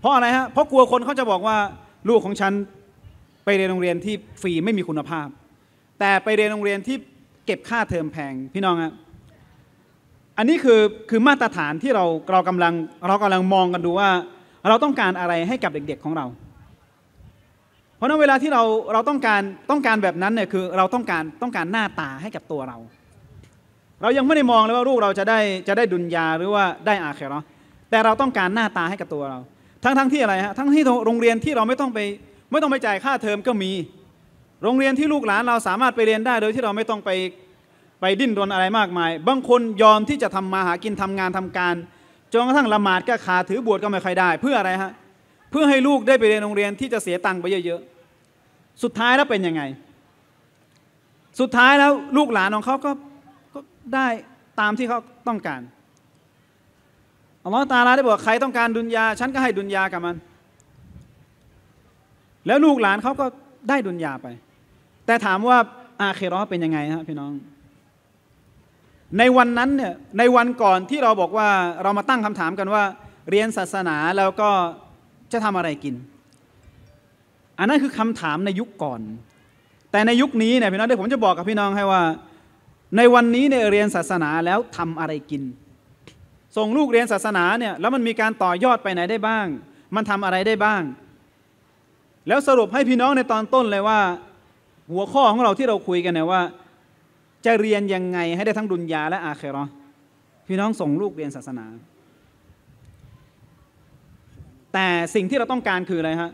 เพราะอะไรฮะเพราะกลัวคนเขาจะบอกว่าลูกของฉันไปเรียนโรงเรียนที่ฟรีไม่มีคุณภาพ แต่ไปเรียนโรงเรียนที่เก็บค่าเทอมแพงพี่น้องฮะอันนี้คือคือมาตรฐานที่เราเรากำลัง เรากำลังมองกันดูว่าเราต้องการอะไรให้กับเด็กๆของเราเพราะนั้นเวลาที่เราเราต้องการต้องการแบบนั้นเนี่ยคือเราต้องการต้องการหน้าตาให้กับตัวเรา เรายังไม่ได้มองเลยว่าลูกเราจะได้จะได้ดุนยาหรือว่าได้อาเคเนาะแต่เราต้องการหน้าตาให้กับตัวเราทั้งทั้งที่อะไรฮะทั้งที่โรงเรียนที่เราไม่ต้องไปไม่ต้องไปจ่ายค่าเทอมก็มี โรงเรียนที่ลูกหลานเราสามารถไปเรียนได้โดยที่เราไม่ต้องไปไปดิ้นรนอะไรมากมายบางคนยอมที่จะทำมาหากินทำงานทำการจนกระทั่งละหมาดก็ขาถือบวชก็ไม่ค่อยได้เพื่ออะไรฮะเเพื่อให้ลูกได้ไปเรียนโรงเรียน ที่จะเสียตังค์ไปเยอะๆ สุดท้ายแล้วเป็นยังไง สุดท้ายแล้วลูกหลานของเขาก็ก็ได้ตามที่เขาต้องการอัลลอฮฺตาลาได้บอกใครต้องการดุนยาฉันก็ให้ดุนยากับมัน แล้วลูกหลานเขาก็ได้ดุนยาไป แต่ถามว่าอาเครอเป็นยังไงัะพี่น้อง ในวันนั้นเนี่ยในวันก่อนที่เราบอกว่าเรามาตั้งคำถามกันว่า เรียนศาสนาแล้วก็จะทำอะไรกิน อันนั้นคือคำถามในยุคก่อน แต่ในยุคนี้เนี่ยพี่น้องเดี๋ยวผมจะบอกกับพี่น้องให้ว่า ในวันนี้เนี่ยเรียนศาสนาแล้วทำอะไรกิน ส่งลูกเรียนศาสนาเนี่ยแล้วมันมีการต่อยอดไปไหนได้บ้าง มันทำอะไรได้บ้าง แล้วสรุปให้พี่น้องในตอนต้นเลยว่าหัวข้อของเราที่เราคุยกันเนี่ยว่า จะเรียนยังไงให้ได้ทั้งดุนยาและอาเครอพี่น้องส่งลูกเรียนศาสนาแต่สิ่งที่เราต้องการคืออะไรฮะ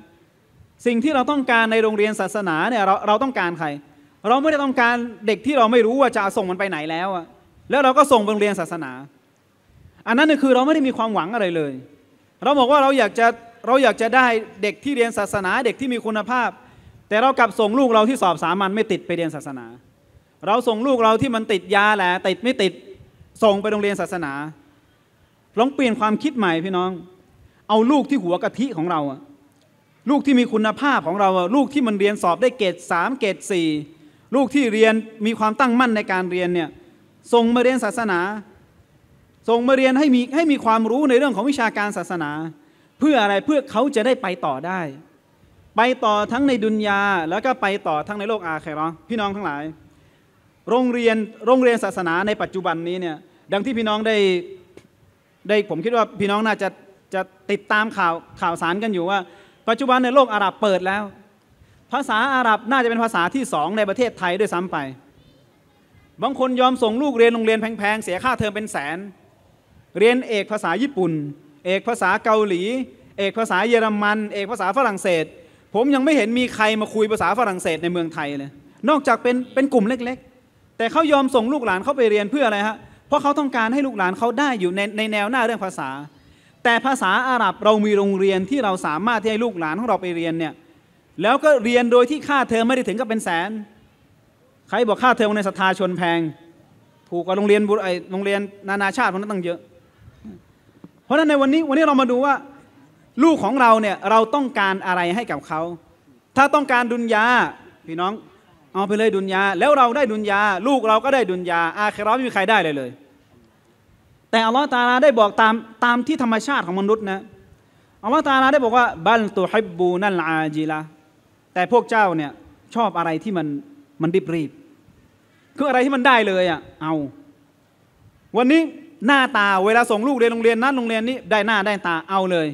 สิ่งที่เราต้องการในโรงเรียนศาสนาเนี่ยเราเราต้องการใคร เราไม่ได้ต้องการเด็กที่เราไม่รู้ว่าจะส่งมันไปไหนแล้วอะแล้วเราก็ส่งโรงเรียนศาสนา อันนั้นคือเราไม่ได้มีความหวังอะไรเลย เราบอกว่าเราอยากจะ เราอยากจะได้เด็กที่เรียนศาสนาเด็กที่มีคุณภาพ แต่เรากลับส่งลูกเราที่สอบสามัญไม่ติดไปเรียนศาสนา เราส่งลูกเราที่มันติดยาแหละติดไม่ติดส่งไปโรงเรียนศาสนาลองเปลี่ยนความคิดใหม่พี่น้องเอาลูกที่หัวกะทิของเราลูกที่มีคุณภาพของเรา ลูกที่มันเรียนสอบได้เกรดสามเกรดสี่ลูกที่เรียนมีความตั้งมั่นในการเรียนเนี่ยส่งมาเรียนศาสนาส่งมาเรียนให้มีให้มีความรู้ในเรื่องของวิชาการศาสนา เพื่ออะไรเพื่อเขาจะได้ไปต่อได้ ไปต่อทั้งในดุนยาแล้วก็ไปต่อทั้งในโลกอาคครอพี่น้องทั้งหลาย โรงเรียนโรงเรียนศาสนา ในปัจจุบันนี้เนี่ยดังที่พี่น้องได้ได้ผมคิดว่าพี่น้องน่าจะจะติดตามข่าวข่าวสารกันอยู่ว่า ปัจจุบันในโลกอาหรับเปิดแล้ว ภาษาอาหรับน่าจะเป็นภาษาที่สองในประเทศไทยด้วยซ้ำไปบางคนยอมส่งลูกเรียนโรงเรียนแพงๆเสียค่าเทอมเป็นแสน เรียนเอกภาษาญี่ปุ่น เอกภาษาเกาหลี เอกภาษาเยอรมันเอกภาษาฝรั่งเศส ผมยังไม่เห็นมีใครมาคุยภาษาฝรั่งเศสในเมืองไทยเลยนอกจากเป็นเป็นกลุ่มเล็ก ๆ แต่เขายอมส่งลูกหลานเขาไปเรียนเพื่ออะไรฮะเพราะเขาต้องการให้ลูกหลานเขาได้อยู่ในในแนวหน้าเรื่องภาษาแต่ภาษาอาหรับเรามีโรงเรียนที่เราสามารถที่ให้ลูกหลานของเราไปเรียนเนี่ยแล้วก็เรียนโดยที่ค่าเทอมไม่ได้ถึงกับเป็นแสน ใครบอกค่าเทอมในสถาชนแพง ถูกกว่าโรงเรียนบุไอโรงเรียนนานาชาติพวกนั้นตั้งเยอะ เพราะฉะนั้นในวันนี้วันนี้เรามาดูว่าลูกของเราเนี่ยเราต้องการอะไรให้กับเขา ถ้าต้องการดุนยาพี่น้องเอาไปเลยดุนยาแล้วเราได้ดุนยาลูกเราก็ได้ดุนยาอาเครราไม่มีใครได้เลยเลยแต่อัลลอฮ์ตาลาได้บอกตามตามที่ธรรมชาติของมนุษย์นะอัลลอฮ์ตาลาได้บอกว่าบัลตุฮิบูนัลอาจีละ แต่พวกเจ้าเนี่ยชอบอะไรที่มันมันรีบรีบคืออะไรที่มันได้เลยอ่ะเอา วันนี้หน้าตาเวลาส่งลูกเรียนโรงเรียนนั้นโรงเรียนนี้ ได้หน้าได้ตาเอาเลย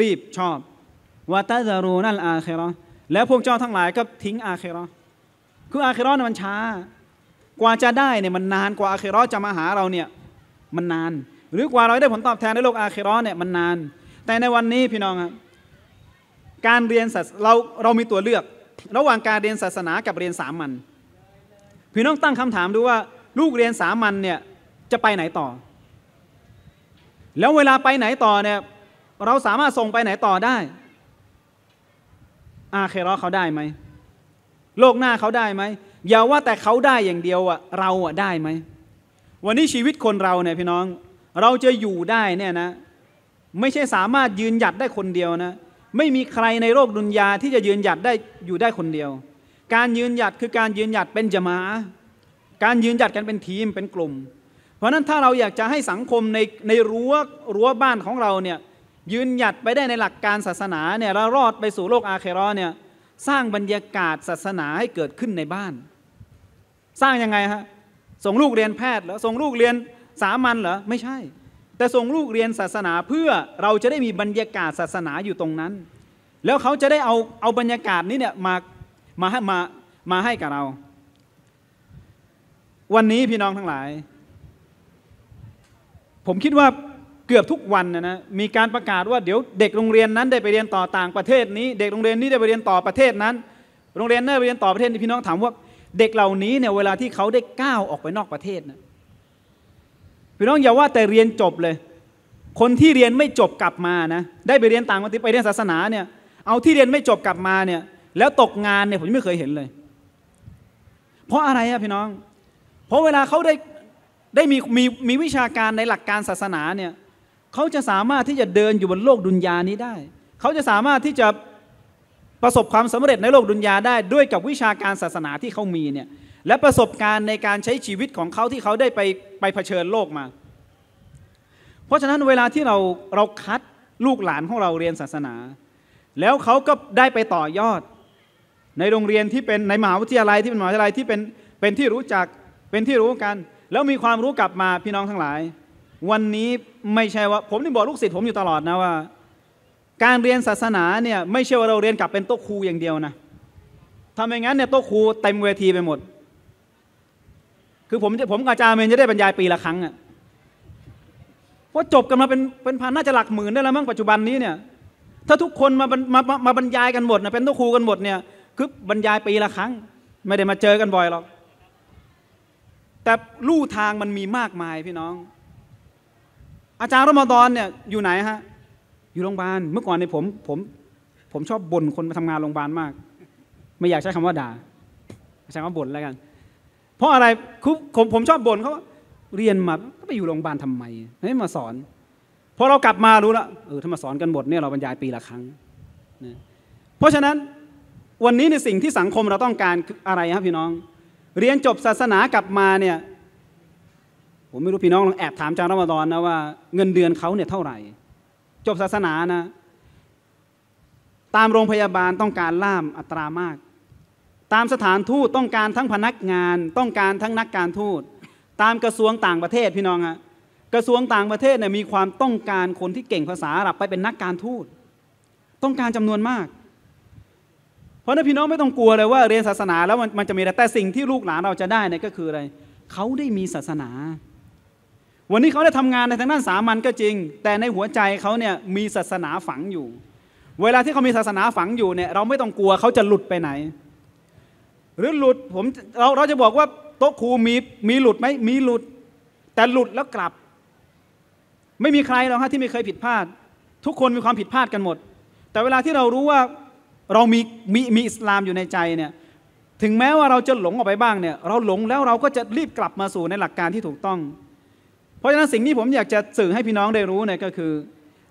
รีบชอบวาตาจารูนัลอาเครอแล้วพวกเจ้าทั้งหลายก็ทิ้ง อาเครอคืออาเครอเนี่ยมันช้า กว่าจะได้เนี่ยมันนานกว่าอาเครอจะมาหาเราเนี่ยมันนาน หรือกว่าเราได้ผลตอบแทนในโลกอาเครอเนี่ยมันนาน แต่ในวันนี้พี่น้องครับการเรียนศเราเรามีตัวเลือก ระหว่างการเรียนศาสนากับเรียนสามัญพี่น้องตั้งคำถามดูว่าลูกเรียนสามัญเนี่ยจะไปไหนต่อ แล้วเวลาไปไหนต่อเนี่ย เราสามารถส่งไปไหนต่อได้ อาเครอเขาได้ไหมโลกหน้าเขาได้ไหมอย่าว่าแต่เขาได้อย่างเดียวอะเราอะได้ไหมวันนี้ชีวิตคนเราเนี่ยพี่น้อง เราจะอยู่ได้เนี่ยนะไม่ใช่สามารถยืนหยัดได้คนเดียวนะ ไม่มีใครในโลกดุนยาที่จะยืนหยัดได้อยู่ได้คนเดียว การยืนหยัดคือการยืนหยัดเป็นจมาการยืนหยัดกันเป็นทีมเป็นกลุ่ม เพราะนั้นถ้าเราอยากจะให้สังคมในในรั้วรั้วบ้านของเราเนี่ยยืนหยัดไปได้ในหลักการศาสนาเนี่ยเรารอดไปสู่โลกอาเครอเนี่ยสร้างบรรยากาศศาสนาให้เกิดขึ้นในบ้าน สร้างยังไงฮะส่งลูกเรียนแพทย์เหรอส่งลูกเรียนสามัญเหรอไม่ใช่ แต่ส่งลูกเรียนศาสนาเพื่อเราจะได้มีบรรยากาศศาสนาอยู่ตรงนั้น แล้วเขาจะได้เอาเอาบรรยากาศนี้เนี่ยมามาให้มามาให้กับเรา วันนี้พี่น้องทั้งหลาย ผมคิดว่าเกือบทุกวันนะนะมีการประกาศว่าเดี๋ยวเด็กโรงเรียนนั้นได้ไปเรียนต่อต่างประเทศนี้ เด็กโรงเรียนนี้ได้ไปเรียนต่อประเทศนั้น โรงเรียนนั้นไปเรียนต่อประเทศนี้พี่น้องถามว่าเด็กเหล่านี้เนี่ยเวลาที่เขาได้ก้าวออกไปนอกประเทศนะพี่น้องอย่าว่าแต่เรียนจบเลย คนที่เรียนไม่จบกลับมานะได้ไปเรียนต่างประเทศไปเรียนศาสนาเนี่ย เอาที่เรียนไม่จบกลับมาเนี่ย แล้วตกงานเนี่ยผมไม่เคยเห็นเลย เพราะอะไรอะพี่น้องเพราะเวลาเขาได้ได้มีมีมีวิชาการในหลักการศาสนาเนี่ย เขาจะสามารถที่จะเดินอยู่บนโลกดุนยานี้ได้ เขาจะสามารถที่จะประสบความสำเร็จในโลกดุนยาได้ด้วยกับวิชาการศาสนาที่เขามีเนี่ยและประสบการณ์ในการใช้ชีวิตของเขาที่เขาได้ไปไปเผชิญโลกมา เพราะฉะนั้นเวลาที่เราเราคัดลูกหลานของเราเรียนศาสนา แล้วเขาก็ได้ไปต่อยอด ในโรงเรียนที่เป็นในมหาวิทยาลัยที่เป็นมหาวิทยาลัยที่เป็นเป็นที่รู้จัก เป็นที่รู้กัน แล้วมีความรู้กลับมาพี่น้องทั้งหลาย วันนี้ไม่ใช่ว่าผมนี่บอกลูกศิษย์ผมอยู่ตลอดนะว่าการเรียนศาสนาเนี่ยไม่ใช่ว่าเราเรียนกลับเป็นโต๊ะครูอย่างเดียวนะทำอย่างนั้นเนี่ยโต๊ะครูเต็มเวทีไปหมด คือผมผมกอาจารย์เมนจะได้บรรยายปีละครั้งอ่ะเพราะจบกันมาเป็นเป็นพันน่าจะหลักหมื่นได้แล้วมั้งปัจจุบันนี้เนี่ย ถ้าทุกคนมามามามาบรรยายกันหมดนะเป็นโต๊ะครูกันหมดเนี่ย คือบรรยายปีละครั้ง ไม่ได้มาเจอกันบ่อยหรอก แต่ลู่ทางมันมีมากมายพี่น้อง อาจารย์รมตอนเนี่ยอยู่ไหนฮะอยู่โรงพยาบาลเมื่อก่อนในผมผมผมชอบบ่นคนมาทำงานโรงพยาบาลมาก ไม่อยากใช้คำว่าด่า ใช้คำว่าบ่นแล้วกัน เพราะอะไรคุผมผมชอบบ่นเขาเรียนมาก็ไปอยู่โรงพยาบาลทำไมไม่มาสอนพอเรากลับมารู้แล้วเออถ้ามาสอนกันบทเนี่ยเราบรรยายปีละครั้งนะเพราะฉะนั้นวันนี้ในสิ่งที่สังคมเราต้องการคืออะไรครับพี่น้อง เรียนจบศาสนากลับมาเนี่ยผมไม่รู้พี่น้องลองแอบถามจารย์รัมดอนนะว่าเงินเดือนเขาเนี่ยเท่าไหร่บศาสนานะ ตามโรงพยาบาลต้องการล่ามอัตรามาก ตามสถานทูตต้องการทั้งพนักงาน ต้องการทั้งนักการทูต ตามกระทรวงต่างประเทศพี่น้องฮะกระทรวงต่างประเทศเนี่ยมีความต้องการคนที่เก่งภาษาอาหรับไปเป็นนักการทูต ต้องการจำนวนมาก เพราะนั้นพี่น้องไม่ต้องกลัวเลยว่าเรียนศาสนาแล้วมันจะมีแต่สิ่งที่ลูกหลานเราจะได้เนี่ยก็คืออะไร เขาได้มีศาสนาวันนี้เขาได้ทำงานในทางด้านสามัญก็จริง แต่ในหัวใจเขาเนี่ยมีศาสนาฝังอยู่ เวลาที่เขามีศาสนาฝังอยู่เนี่ย เราไม่ต้องกลัวเขาจะหลุดไปไหน หรือหลุดผมเราเราจะบอกว่าโต๊ะครูมีมีหลุดไหมมีหลุด แต่หลุดแล้วกลับ ไม่มีใครหรอกฮะที่ไม่เคยผิดพลาด ทุกคนมีความผิดพลาดกันหมด แต่เวลาที่เรารู้ว่าเรามีมีมีอิสลามอยู่ในใจเนี่ยถึงแม้ว่าเราจะหลงออกไปบ้างเนี่ยเราหลงแล้วเราก็จะรีบกลับมาสู่ในหลักการที่ถูกต้องเพราะฉะนั้นสิ่งที่ผมอยากจะสื่อให้พี่น้องได้รู้เนี่ยก็คือ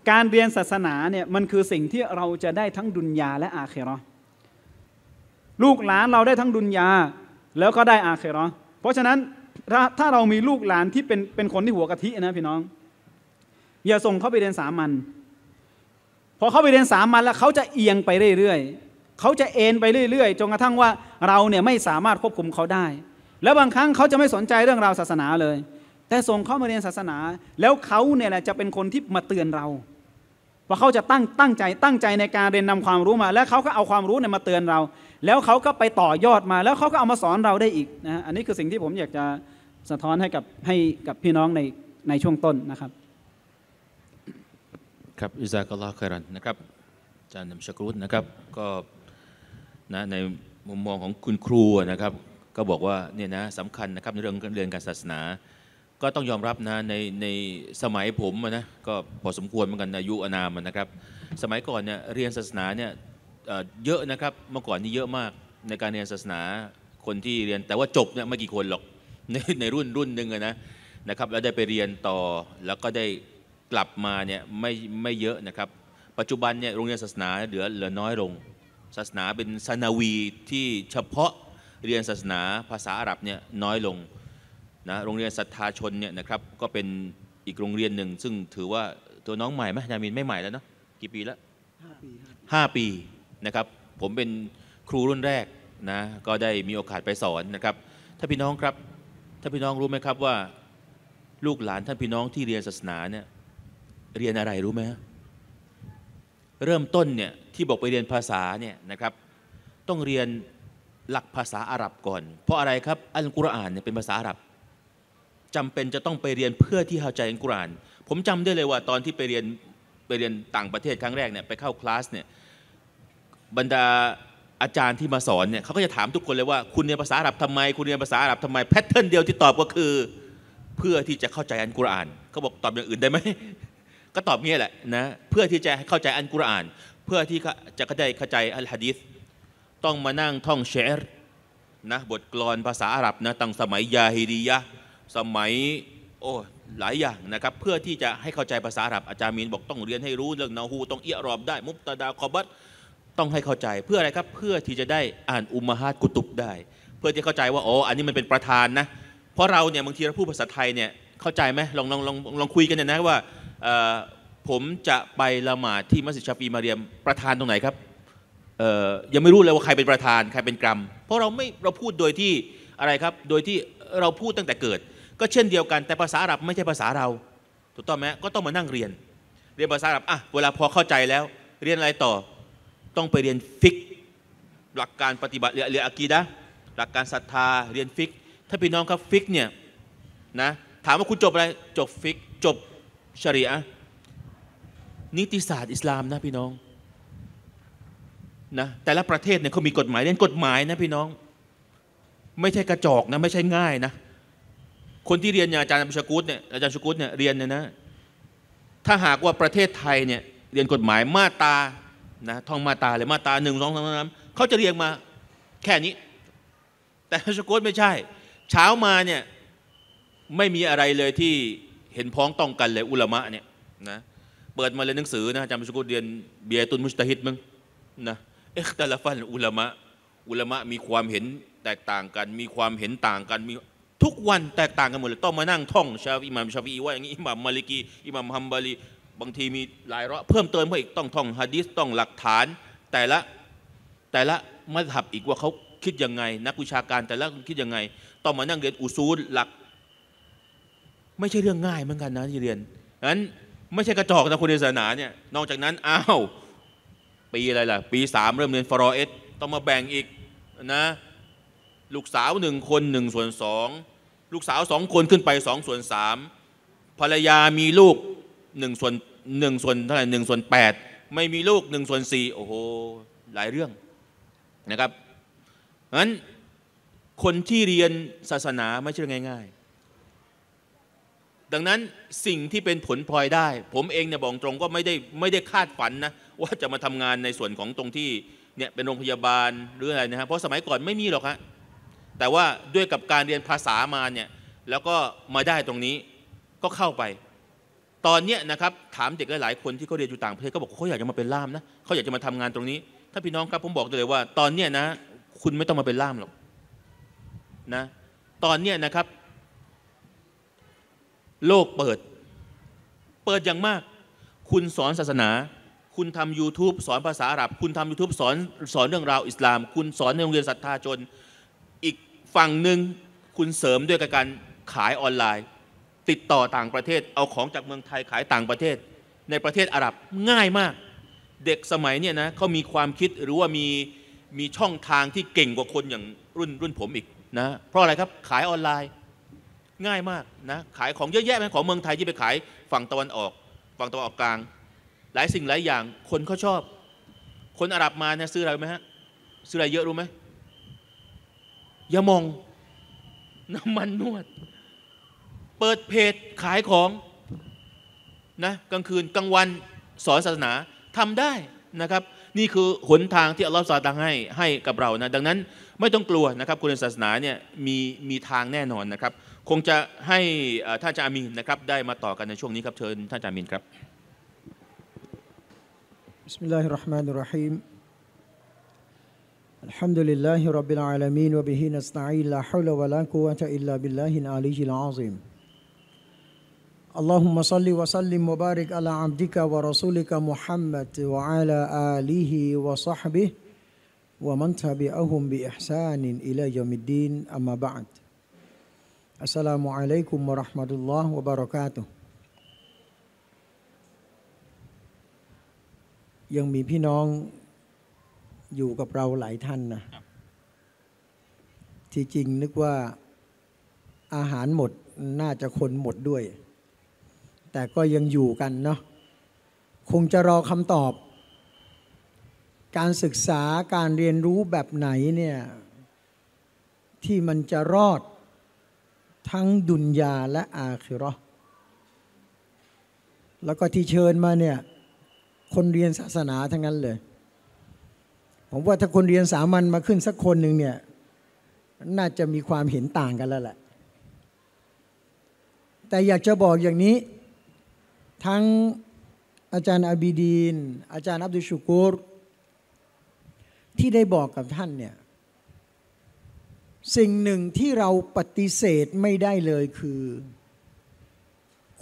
การเรียนศาสนาเนี่ยมันคือสิ่งที่เราจะได้ทั้งดุนยาและอาเครอลูกหลานเราได้ทั้งดุนยาแล้วก็ได้อาเครอเพราะฉะนั้นถ้าถ้าเรามีลูกหลานที่เป็นเป็นคนที่หัวกะทินะพี่น้อง อย่าส่งเขาไปเรียนสามัญพอเขาไปเรียนสามัญแล้ว เขาจะเอียงไปเรื่อยๆ เขาจะเอ็นไปเรื่อยๆจนกระทั่งว่าเราเนี่ยไม่สามารถควบคุมเขาได้ แล้วบางครั้งเขาจะไม่สนใจเรื่องราวศาสนาเลยแต่ส่งเข้ามาเรียนศาสนา แล้วเขาเนี่ยแหละจะเป็นคนที่มาเตือนเราว่าเขาจะตั้งตั้งใจตั้งใจในการเรียนนำความรู้มา แล้วเขาก็เอาความรู้เนี่ยมาเตือนเรา แล้วเขาก็ไปต่อยอดมาแล้วเขาก็เอามาสอนเราได้อีกนะอันนี้คือสิ่งที่ผมอยากจะสะท้อนให้กับให้กับพี่น้องในในช่วงต้นนะครับ ครับอิซากลาคารันนะครับอาจารย์นำชกรุตนะครับก็นะในมุมมองของคุณครูนะครับ ก็บอกว่าเนี่ยนะสำคัญนะครับในเรื่องเรียนการศาสนาก็ต้องยอมรับนะในในสมัยผมนะก็พอสมควรเหมือนกันอายุอนามนะครับ สมัยก่อนเนี่ยเรียนศาสนาเนี่ยเยอะนะครับเมื่อก่อนนี่เยอะมากในการเรียนศาสนาคนที่เรียนแต่ว่าจบเนี่ยไม่กี่คนหรอกในในรุ่นรุ่นหนึ่งนะนะครับแล้วได้ไปเรียนต่อ แล้วก็ได้กลับมาเนี่ยไม่ไม่เยอะนะครับ ปัจจุบันเนี่ยโรงเรียนศาสนาเหลือเหลือน้อยลง ศาสนาเป็นซานาวีที่เฉพาะเรียนศาสนาภาษาอาหรับเนี่ยน้อยลงนะโรงเรียนศรัทธาชนเนี่ยนะครับก็เป็นอีกโรงเรียนหนึ่ง ซึ่งถือว่าตัวน้องใหม่ไหมยามินไม่ใหม่แล้วเนาะกี่ปีแล้วห้าปีนะครับ ผมเป็นครูรุ่นแรกนะก็ได้มีโอกาสไปสอนนะครับถ้าพี่น้องครับถ้าพี่น้องรู้ไหมครับว่า ลูกหลานท่านพี่น้องที่เรียนศาสนาเนี่ยเรียนอะไรรู้ไหมฮะเริ่มต้นเนี่ยที่บอกไปเรียนภาษาเนี่ยนะครับต้องเรียนหลักภาษาอาหรับก่อน เพราะอะไรครับ อัลกุรอานเนี่ยเป็นภาษาอาหรับจำเป็นจะต้องไปเรียนเพื่อที่เข้าใจอัลกุรอานผมจำได้เลยว่าตอนที่ไปเรียนไปเรียนต่างประเทศครั้งแรกเนี่ยไปเข้าคลาสเนี่ยบรรดาอาจารย์ที่มาสอนเนี่ยเขาก็จะถามทุกคนเลยว่าคุณเรียนภาษาอาหรับทำไม คุณเรียนภาษาอาหรับทำไมแพทเทิร์นเดียวที่ตอบก็คือเพื่อที่จะเข้าใจอันกุรอานเขาบอกตอบอย่างอื่นได้ไหมก็ตอบเงี้ยแหละนะเพื่อที่จะเข้าใจอันกุรอาน เพื่อที่จะเข้าใจเข้าใจอัลฮะดิษต้องมานั่งท่องเชรนะบทกลอนภาษาอาหรับนะตั้งสมัยยาฮิดียะสมัยโอ้หลายอย่างนะครับเพื่อที่จะให้เข้าใจภาษาอาหรับอาจารย์มีนบอกต้องเรียนให้รู้เรื่องนาฮูต้องเอียรอบได้มุตาดาคอบัตต้องให้เข้าใจเพื่ออะไรครับเพื่อที่จะได้อ่านอุมาฮัดกุตุบได้ เพื่อที่เข้าใจว่าอ๋ออันนี้มันเป็นประธานนะเพราะเราเนี่ยบางทีเราพูดภาษาไทยเนี่ยเข้าใจไหมลองลองลองลองคุยกันนยนะว่าผมจะไปละหมาดที่มัสยิดชาฟีมาเรียมประธานตรงไหนครับยังไม่รู้เลยว่าใครเป็นประธานใครเป็นกรรมเพราะเราไม่เราพูดโดยที่อะไรครับโดยที่เราพูดตั้งแต่เกิดก็เช่นเดียวกันแต่ภาษาอาหรับไม่ใช่ภาษาเราถูกต้องไหมก็ต้องมานั่งเรียน เรียนภาษาอาหรับอ่ะเวลาพอเข้าใจแล้ว เรียนอะไรต่อ ต้องไปเรียนฟิก หลักการปฏิบัติเรียนอะกีดะหลักการศรัทธาเรียนฟิก ถ้าพี่น้องครับฟิกเนี่ยนะถามว่าคุณจบอะไรจบฟิก จบชริอะนิติศาสตร์อิสลามนะพี่น้องนะแต่ละประเทศเนี่ยเขามีกฎหมาย เรียนกฎหมายนะพี่น้อง ไม่ใช่กระจอกนะไม่ใช่ง่ายนะคนที่เรียนอาจารย์ชกุลเนี่ยอาจารย์ชกุลเนี่ยเรียนเนี่ยนะถ้าหากว่าประเทศไทยเนี่ยเรียนกฎหมายมาตานะท่องมาตาเลยมาตาหนึ่งสองสามสามเขาจะเรียงมา แค่นี้ แต่ชกุลไม่ใช่เช้ามาเนี่ยไม่มีอะไรเลยที่เห็นพ้องต้องกันเลยอุลามะเนี่ยนะ เปิดมาเลยหนังสือนะอาจารย์ชกุลเรียนเบียตุนมุชตฮิดมึงนะเอะกต่ละฟันอุลามะอุลามะมีความเห็นแตกต่างกัน มีความเห็นต่างกันมีทุกวันแตกต่างกันหมดเลยต้องมานั่งท่อง ชาอิหมัมชาฟีว่าอย่างนี้อิหมัมมาลิกีอิหมัมฮัมบารีบางทีมีหลายร้อเพิ่มเติมเพิ่มอีกต้องท่องฮะดิษต้องหลักฐาน แต่ละแต่ละมัธยับอีกว่าเขาคิดยังไง นักวิชาการ แต่ละคิดยังไง ต้องมานั่งเรียนอุซูลหลัก ไม่ใช่เรื่องง่ายเหมือนกันนะที่เรียนนั้นไม่ใช่กระจอกนะคุในศาสนาเนี่ยนอกจากนั้นอ้าวปีอะไรล่ะปีสามเริ่มเรียนฟรอเอสต้องมาแบ่งอีกนะลูกสาวหนึ่งคนหนึ่งส่วนสองลูกสาวสองคนขึ้นไปสองส่วนสามภรรยามีลูกหนึ่งส่วนหนึ่งส่วนเท่าไหร่หนึ่งส่วนแปดไม่มีลูกหนึ่งส่วนสี่โอ้โห หลายเรื่องนะครับงั้นคนที่เรียนศาสนาไม่ใช่ง่าย ๆ ดังนั้นสิ่งที่เป็นผลพลอยได้ ผมเองเนี่ยบอกตรงก็ไม่ได้ไม่ได้คาดฝันนะ ว่าจะมาทำงานในส่วนของตรงที่เนี่ยเป็นโรงพยาบาล หรืออะไรนะฮะเพราะสมัยก่อนไม่มีหรอกฮะแต่ว่าด้วยกับการเรียนภาษามาเนี่ยแล้วก็มาได้ตรงนี้ก็เข้าไป ตอนเนี้ยนะครับถามเด็กหลายๆคนที่เขาเรียนอยู่ต่างประเทศก็บอกเขาอยากจะมาเป็นล่ามนะเขาอยากจะมาทำงานตรงนี้ ถ้าพี่น้องครับผมบอกเลยว่า ตอนเนี้ยนะ คุณไม่ต้องมาเป็นล่ามหรอกนะ ตอนเนี้ยนะครับ โลกเปิด เปิดอย่างมาก คุณสอนศาสนา คุณทำ YouTube สอนภาษาอาหรับคุณทำ YouTube สอนสอนเรื่องราวอิสลาม คุณ สอนในโรงเรียนศรัทธาจนฝั่งหนึ่งคุณเสริมด้วยการขายออนไลน์ ติดต่อต่างประเทศเอาของจากเมืองไทยขายต่างประเทศ ในประเทศอาหรับง่ายมาก เด็กสมัยเนี่ยนะเขามีความคิดหรือว่ามีมีช่องทางที่เก่งกว่าคนอย่างรุ่นรุ่นผมอีกนะเพราะอะไรครับขายออนไลน์ง่ายมากนะขายของเยอะแยะของเมืองไทยที่ไปขายฝั่งตะวันออกฝั่งตะวันออกกลาง หลายสิ่งหลายอย่างคนเขาชอบ คนอาหรับมาเนี่ยซื้ออะไรไหมฮะซื้ออะไรเยอะรู้ไหมยามองน้ำมันนวด เปิดเพจขายของนะกลางคืนกลางวันสอนศาสนาทำได้นะครับ นี่คือหนทางที่อัลลอฮฺซาตังให้ให้กับเรานะดังนั้นไม่ต้องกลัวนะครับคุนศาสนาเนี่ยมีมีทางแน่นอนนะครับ คงจะให้ท่านจามินนะครับได้มาต่อกันในช่วงนี้ครับเชิญท่านจามินครับ بسم الله الرحمن الرحيم الحمد لله رب العالمين وبه نستعين لا حول ولا قوة إلا بالله العلي العظيم اللهم صل وسلم وبارك على عبدك ورسولك محمد وعلى آله وصحبه ومن تبعهم بإحسان إلى يوم الدين أما بعد السلام عليكم ورحمة الله وبركاته ยังมีพี่น้องอยู่กับเราหลายท่านนะที่จริงนึกว่าอาหารหมดน่าจะคนหมดด้วย แต่ก็ยังอยู่กันเนาะคงจะรอคำตอบ การศึกษาการเรียนรู้แบบไหนเนี่ยที่มันจะรอดทั้งดุนยาและอาคิรอแล้วก็ที่เชิญมาเนี่ยคนเรียนศาสนาทั้งนั้นเลยผมว่าถ้าคนเรียนสามัญมาขึ้นสักคนหนึ่งเนี่ยน่าจะมีความเห็นต่างกันแล้วแหละ แต่อยากจะบอกอย่างนี้ ทั้งอาจารย์อาบีดีนอาจารย์อับดุลชูกรที่ได้บอกกับท่านเนี่ยสิ่งหนึ่งที่เราปฏิเสธไม่ได้เลยคือ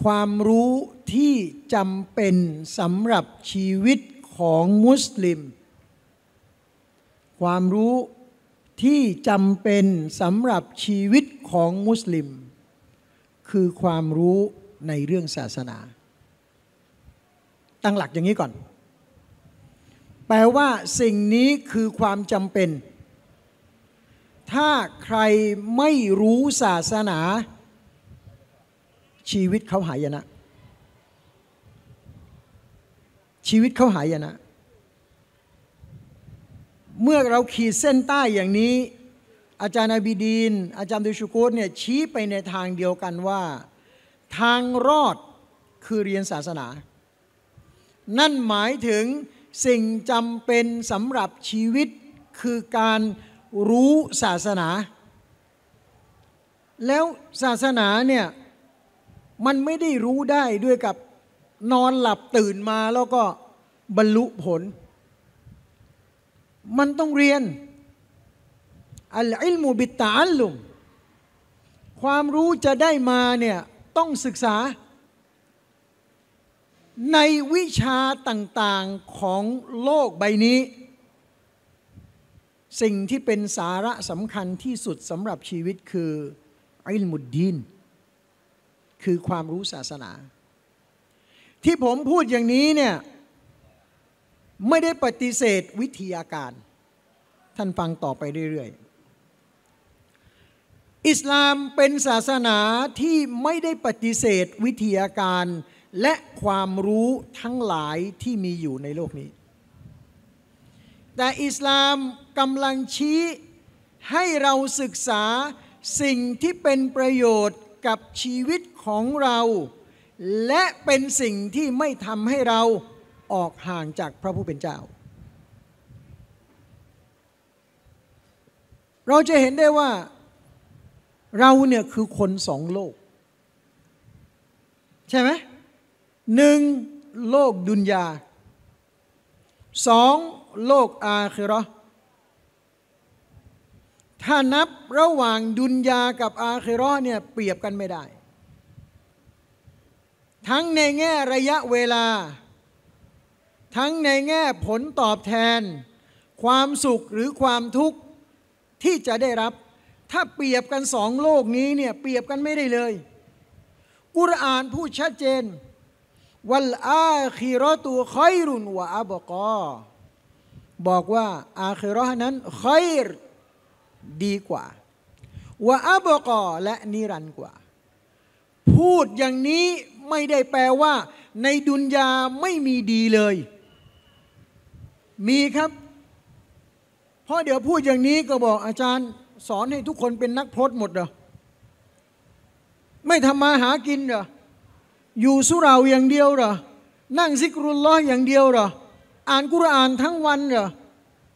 ความรู้ที่จำเป็นสำหรับชีวิตของมุสลิมความรู้ที่จำเป็นสำหรับชีวิตของมุสลิม คือความรู้ในเรื่องศาสนา ตั้งหลักอย่างนี้ก่อน แปลว่าสิ่งนี้คือความจำเป็น ถ้าใครไม่รู้ศาสนา ชีวิตเขาหายนะ ชีวิตเขาหายนะเมื่อเราขีดเส้นใต้อย่างนี้ อาจารย์อบิดีน อาจารย์ดุชูกูดเนี่ยชี้ไปในทางเดียวกันว่า ทางรอดคือเรียนศาสนา นั่นหมายถึงสิ่งจำเป็นสำหรับชีวิตคือการรู้ศาสนา แล้วศาสนาเนี่ยมันไม่ได้รู้ได้ด้วยกับนอนหลับตื่นมาแล้วก็บรรลุผลมันต้องเรียนอัลอิลมูบิตาอัลลุมความรู้จะได้มาเนี่ยต้องศึกษา ในวิชาต่าง ๆของโลกใบนี้ สิ่งที่เป็นสาระสำคัญที่สุดสำหรับชีวิตคืออิลมุดดีนคือความรู้ศาสนา ที่ผมพูดอย่างนี้เนี่ยไม่ได้ปฏิเสธวิทยาการ ท่านฟังต่อไปเรื่อยๆอิสลามเป็นศาสนาที่ไม่ได้ปฏิเสธวิทยาการ และความรู้ทั้งหลายที่มีอยู่ในโลกนี้ แต่อิสลามกำลังชี้ให้เราศึกษาสิ่งที่เป็นประโยชน์กับชีวิตของเรา และเป็นสิ่งที่ไม่ทำให้เราออกห่างจากพระผู้เป็นเจ้า เราจะเห็นได้ว่าเราเนี่ยคือคนสองโลก ใช่ไหมหนึ่งโลกดุนยาสองโลกอาคือรอถ้านับระหว่างดุนยากับอาคอรอเนี่ยเปรียบกันไม่ได้ ทั้งในแง่ระยะเวลาทั้งในแง่ผลตอบแทน ความสุขหรือความทุกข์ที่จะได้รับ ถ้าเปรียบกันสองโลกนี้เนี่ยเปรียบกันไม่ได้เลย กุรอานพูดชัดเจน วัลอาคีรอตัวคอยรุนวะอับกอบอกว่าอาคีรอนั้นคอยรดีกว่าวะอับกอและนิรันกว่า พูดอย่างนี้ไม่ได้แปลว่า ในดุนยาไม่มีดีเลยมีครับ เพราะเดี๋ยวพูดอย่างนี้ก็บอก อาจารย์สอนให้ทุกคนเป็นนักพรตหมดเหรอไม่ทำมาหากินเหรออยู่สุราอย่างเดียวเหรอนั่งซิกรุลล้ออย่างเดียวเหรออ่านกุรอานทั้งวันเหรอ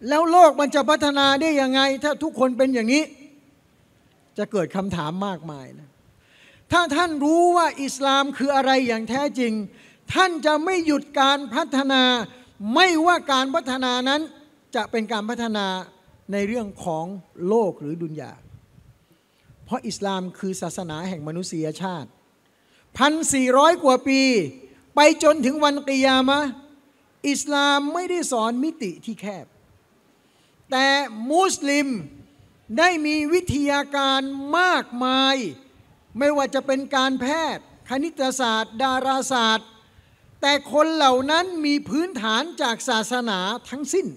แล้วโลกมันจะพัฒนาได้ยังไง ถ้าทุกคนเป็นอย่างนี้ จะเกิดคำถามมากมายนะถ้าท่านรู้ว่าอิสลามคืออะไรอย่างแท้จริง ท่านจะไม่หยุดการพัฒนาไม่ว่าการพัฒนานั้นจะเป็นการพัฒนาในเรื่องของโลกหรือดุนยา เพราะอิสลามคือศาสนาแห่งมนุษยชาติ 1,400 กว่าปีไปจนถึงวันกิยามะ อิสลามไม่ได้สอนมิติที่แคบ แต่มุสลิมได้มีวิทยาการมากมาย ไม่ว่าจะเป็นการแพทย์คณิตศาสตร์ ดาราศาสตร์แต่คนเหล่านั้นมีพื้นฐานจากศาสนาทั้งสิ้น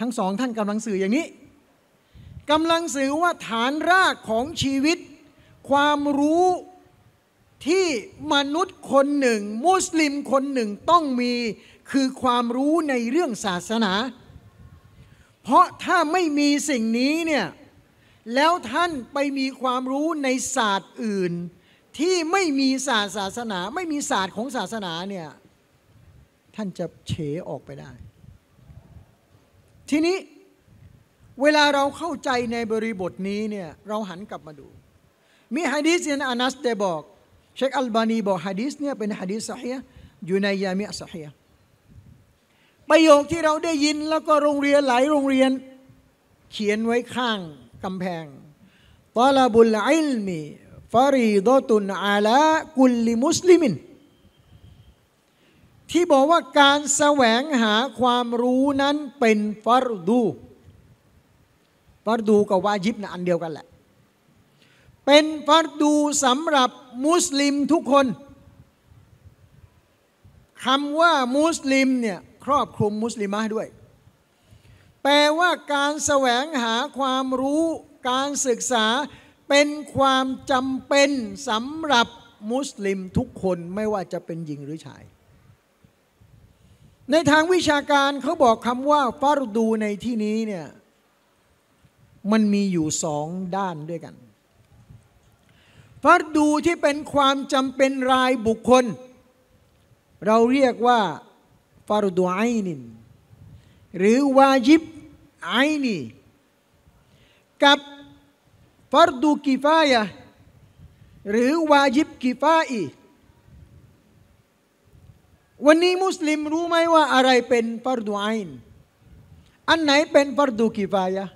ทั้งสองท่านกำลังสื่ออย่างนี้กำลังสื่อว่าฐานรากของชีวิต ความรู้ที่มนุษย์คนหนึ่ง มุสลิมคนหนึ่งต้องมีคือความรู้ในเรื่องศาสนา เพราะถ้าไม่มีสิ่งนี้เนี่ยแล้วท่านไปมีความรู้ในศาสตร์อื่นที่ไม่มีศาสตร์ศาสนา ไม่มีศาสตร์ของศาสนาเนี่ยท่านจะเฉออกไปได้ ทีนี้เวลาเราเข้าใจในบริบทนี้เนี่ยเราหันกลับมาดู มีฮะดีษในอานัสเตบอกเชคอัลบานีบอกฮะดีษเนี่ยเป็นฮะดีษสเฮียอยู่ในยามิอัสเฮียประโยคที่เราได้ยินแล้วก็โรงเรียนหลายโรงเรียน เขียนไว้ข้างกำแพงตอลาบุลอิลมีรีดตุนอาละกุลลิมุสลิมินที่บอกว่าการแสวงหาความรู้นั้นเป็นฟารดูฟารดูกับวาญิบนะอันเดียวกันแหละเป็นฟารดูสำหรับมุสลิมทุกคนคำว่ามุสลิมเนี่ยครอบคลุมมุสลิมะด้วย แปลว่าการแสวงหาความรู้การศึกษาเป็นความจำเป็นสำหรับมุสลิมทุกคนไม่ว่าจะเป็นหญิงหรือชาย ในทางวิชาการเขาบอกคำว่า ฟารดูในที่นี้เนี่ยมันมีอยู่สองด้านด้วยกัน ฟารดูที่เป็นความจำเป็นรายบุคคล เราเรียกว่า ฟารดูไอนิน หรือ วาญิบไอนีกับฟัรดูกีฟายะหรือวาญิบกีฟาอีวันนี้มุสลิมรู้ไหมว่าอะไรเป็นฟัรดูไอนอันไหนเป็นฟัรดูกีฟายะ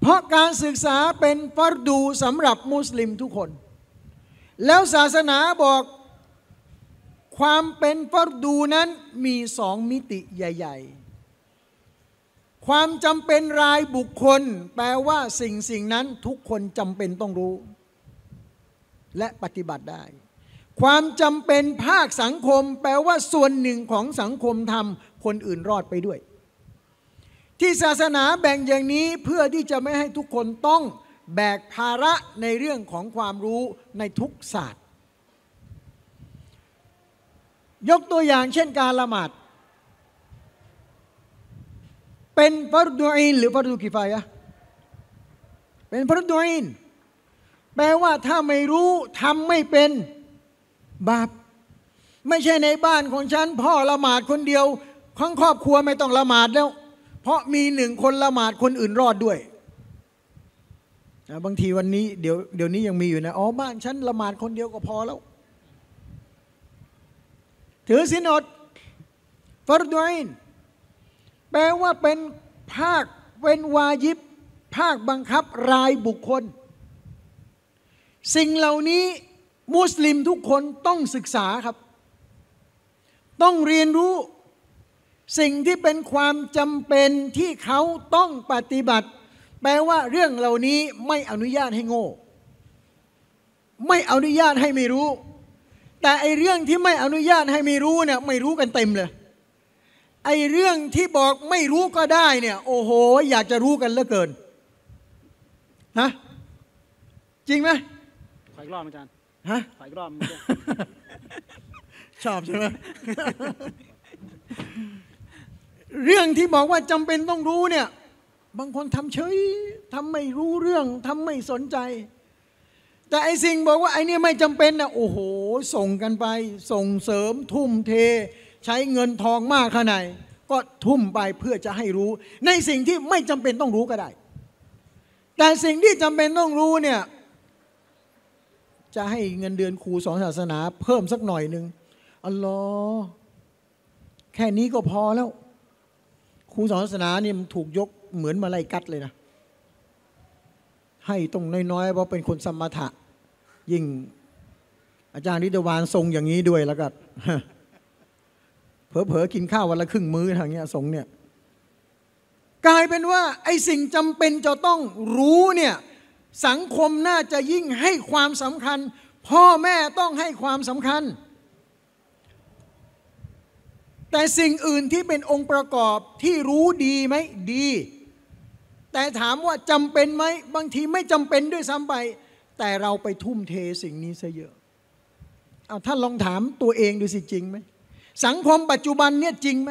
เพราะการศึกษาเป็นฟัรดูสำหรับมุสลิมทุกคน แล้วศาสนาบอก ความเป็นฟัรดู นั้นมีสองมิติใหญ่ ๆความจำเป็นรายบุคคล แปลว่าสิ่งสิ่งนั้นทุกคนจำเป็นต้องรู้ และปฏิบัติได้ ความจำเป็นภาคสังคม แปลว่าส่วนหนึ่งของสังคมทำคนอื่นรอดไปด้วย ที่ศาสนาแบ่งอย่างนี้เพื่อที่จะไม่ให้ทุกคนต้องแบกภาระในเรื่องของความรู้ในทุกศาสตร์ ยกตัวอย่างเช่นการละหมาดเป็นฟารดูอินหรือฟารดูกิฟายะเป็นฟารดูอินแปลว่าถ้าไม่รู้ทำไม่เป็นบาป ไม่ใช่ในบ้านของฉันพ่อละหมาดคนเดียวทั้งครอบครัวไม่ต้องละหมาดแล้ว เพราะมีหนึ่งคนละหมาดคนอื่นรอดด้วยบางทีวันนี้เดี๋ยวเดี๋ยวนี้ยังมีอยู่นะอ๋อบ้านฉันละหมาดคนเดียวก็พอแล้ว ถือสินอดฟารดอินแปลว่าเป็นภาคเป็นวายิบ ภาคบังคับรายบุคคล สิ่งเหล่านี้ มุสลิมทุกคนต้องศึกษาครับ ต้องเรียนรู้สิ่งที่เป็นความจำเป็นที่เขาต้องปฏิบัติ แปลว่าเรื่องเหล่านี้ไม่อนุญาตให้โง่ไม่อนุญาตให้ไม่รู้ แต่ไอเรื่องที่ไม่อนุญาตให้ไม่รู้เนี่ยไม่รู้กันเต็มเลยไอเรื่องที่บอกไม่รู้ก็ได้ เนี่ยโอ้โห อยากจะรู้กันเหลือเกินฮะจริงไหมขออีกรอบอาจารย์ฮะขออีกรอบชอบใช่ไหมเรื่องที่บอกว่าจำเป็นต้องรู้เนี่ยบางคนทำเฉยทำไม่รู้เรื่องทำไม่สนใจ แต่ไอสิ่งบอกว่าไอเนี่ยไม่จำเป็นนะโอ้โหส่งกันไป ส่งเสริมทุ่มเทใช้เงินทองมากขนาดไหนก็ทุ่มไปเพื่อจะให้รู้ ในสิ่งที่ไม่จำเป็นต้องรู้ก็ได้ แต่สิ่งที่จำเป็นต้องรู้เนี่ย จะให้เงินเดือนครูสอนศาสนา เพิ่มสักหน่อยหนึ่งอัลลอฮ์แค่นี้ก็พอแล้ว ครูสอนศาสนาเนี่ยมันถูกยกเหมือนมาลายกัดเลยนะให้ตรงน้อยๆเพราะเป็นคนสมถะยิ่งอาจารย์นิดวาน ทรงอย่างนี้ด้วยแล้วก็เผลอๆกินข้าววันละครึ่งมื้อทางเนี้ยสงเนี่ยกลายเป็นว่าไอ้สิ่งจำเป็นจะต้องรู้เนี่ยสังคมน่าจะยิ่งให้ความสำคัญ พ่อแม่ต้องให้ความสำคัญ แต่สิ่งอื่นที่เป็นองค์ประกอบที่รู้ดีไหมดี แต่ถามว่าจำเป็นไหมบางทีไม่จำเป็นด้วยซ้ำไป แต่เราไปทุ่มเทสิ่งนี้ซะเยอะ เอาท่านลองถามตัวเองดูสิจริงไหมสังคมปัจจุบันเนี่ยจริงไหม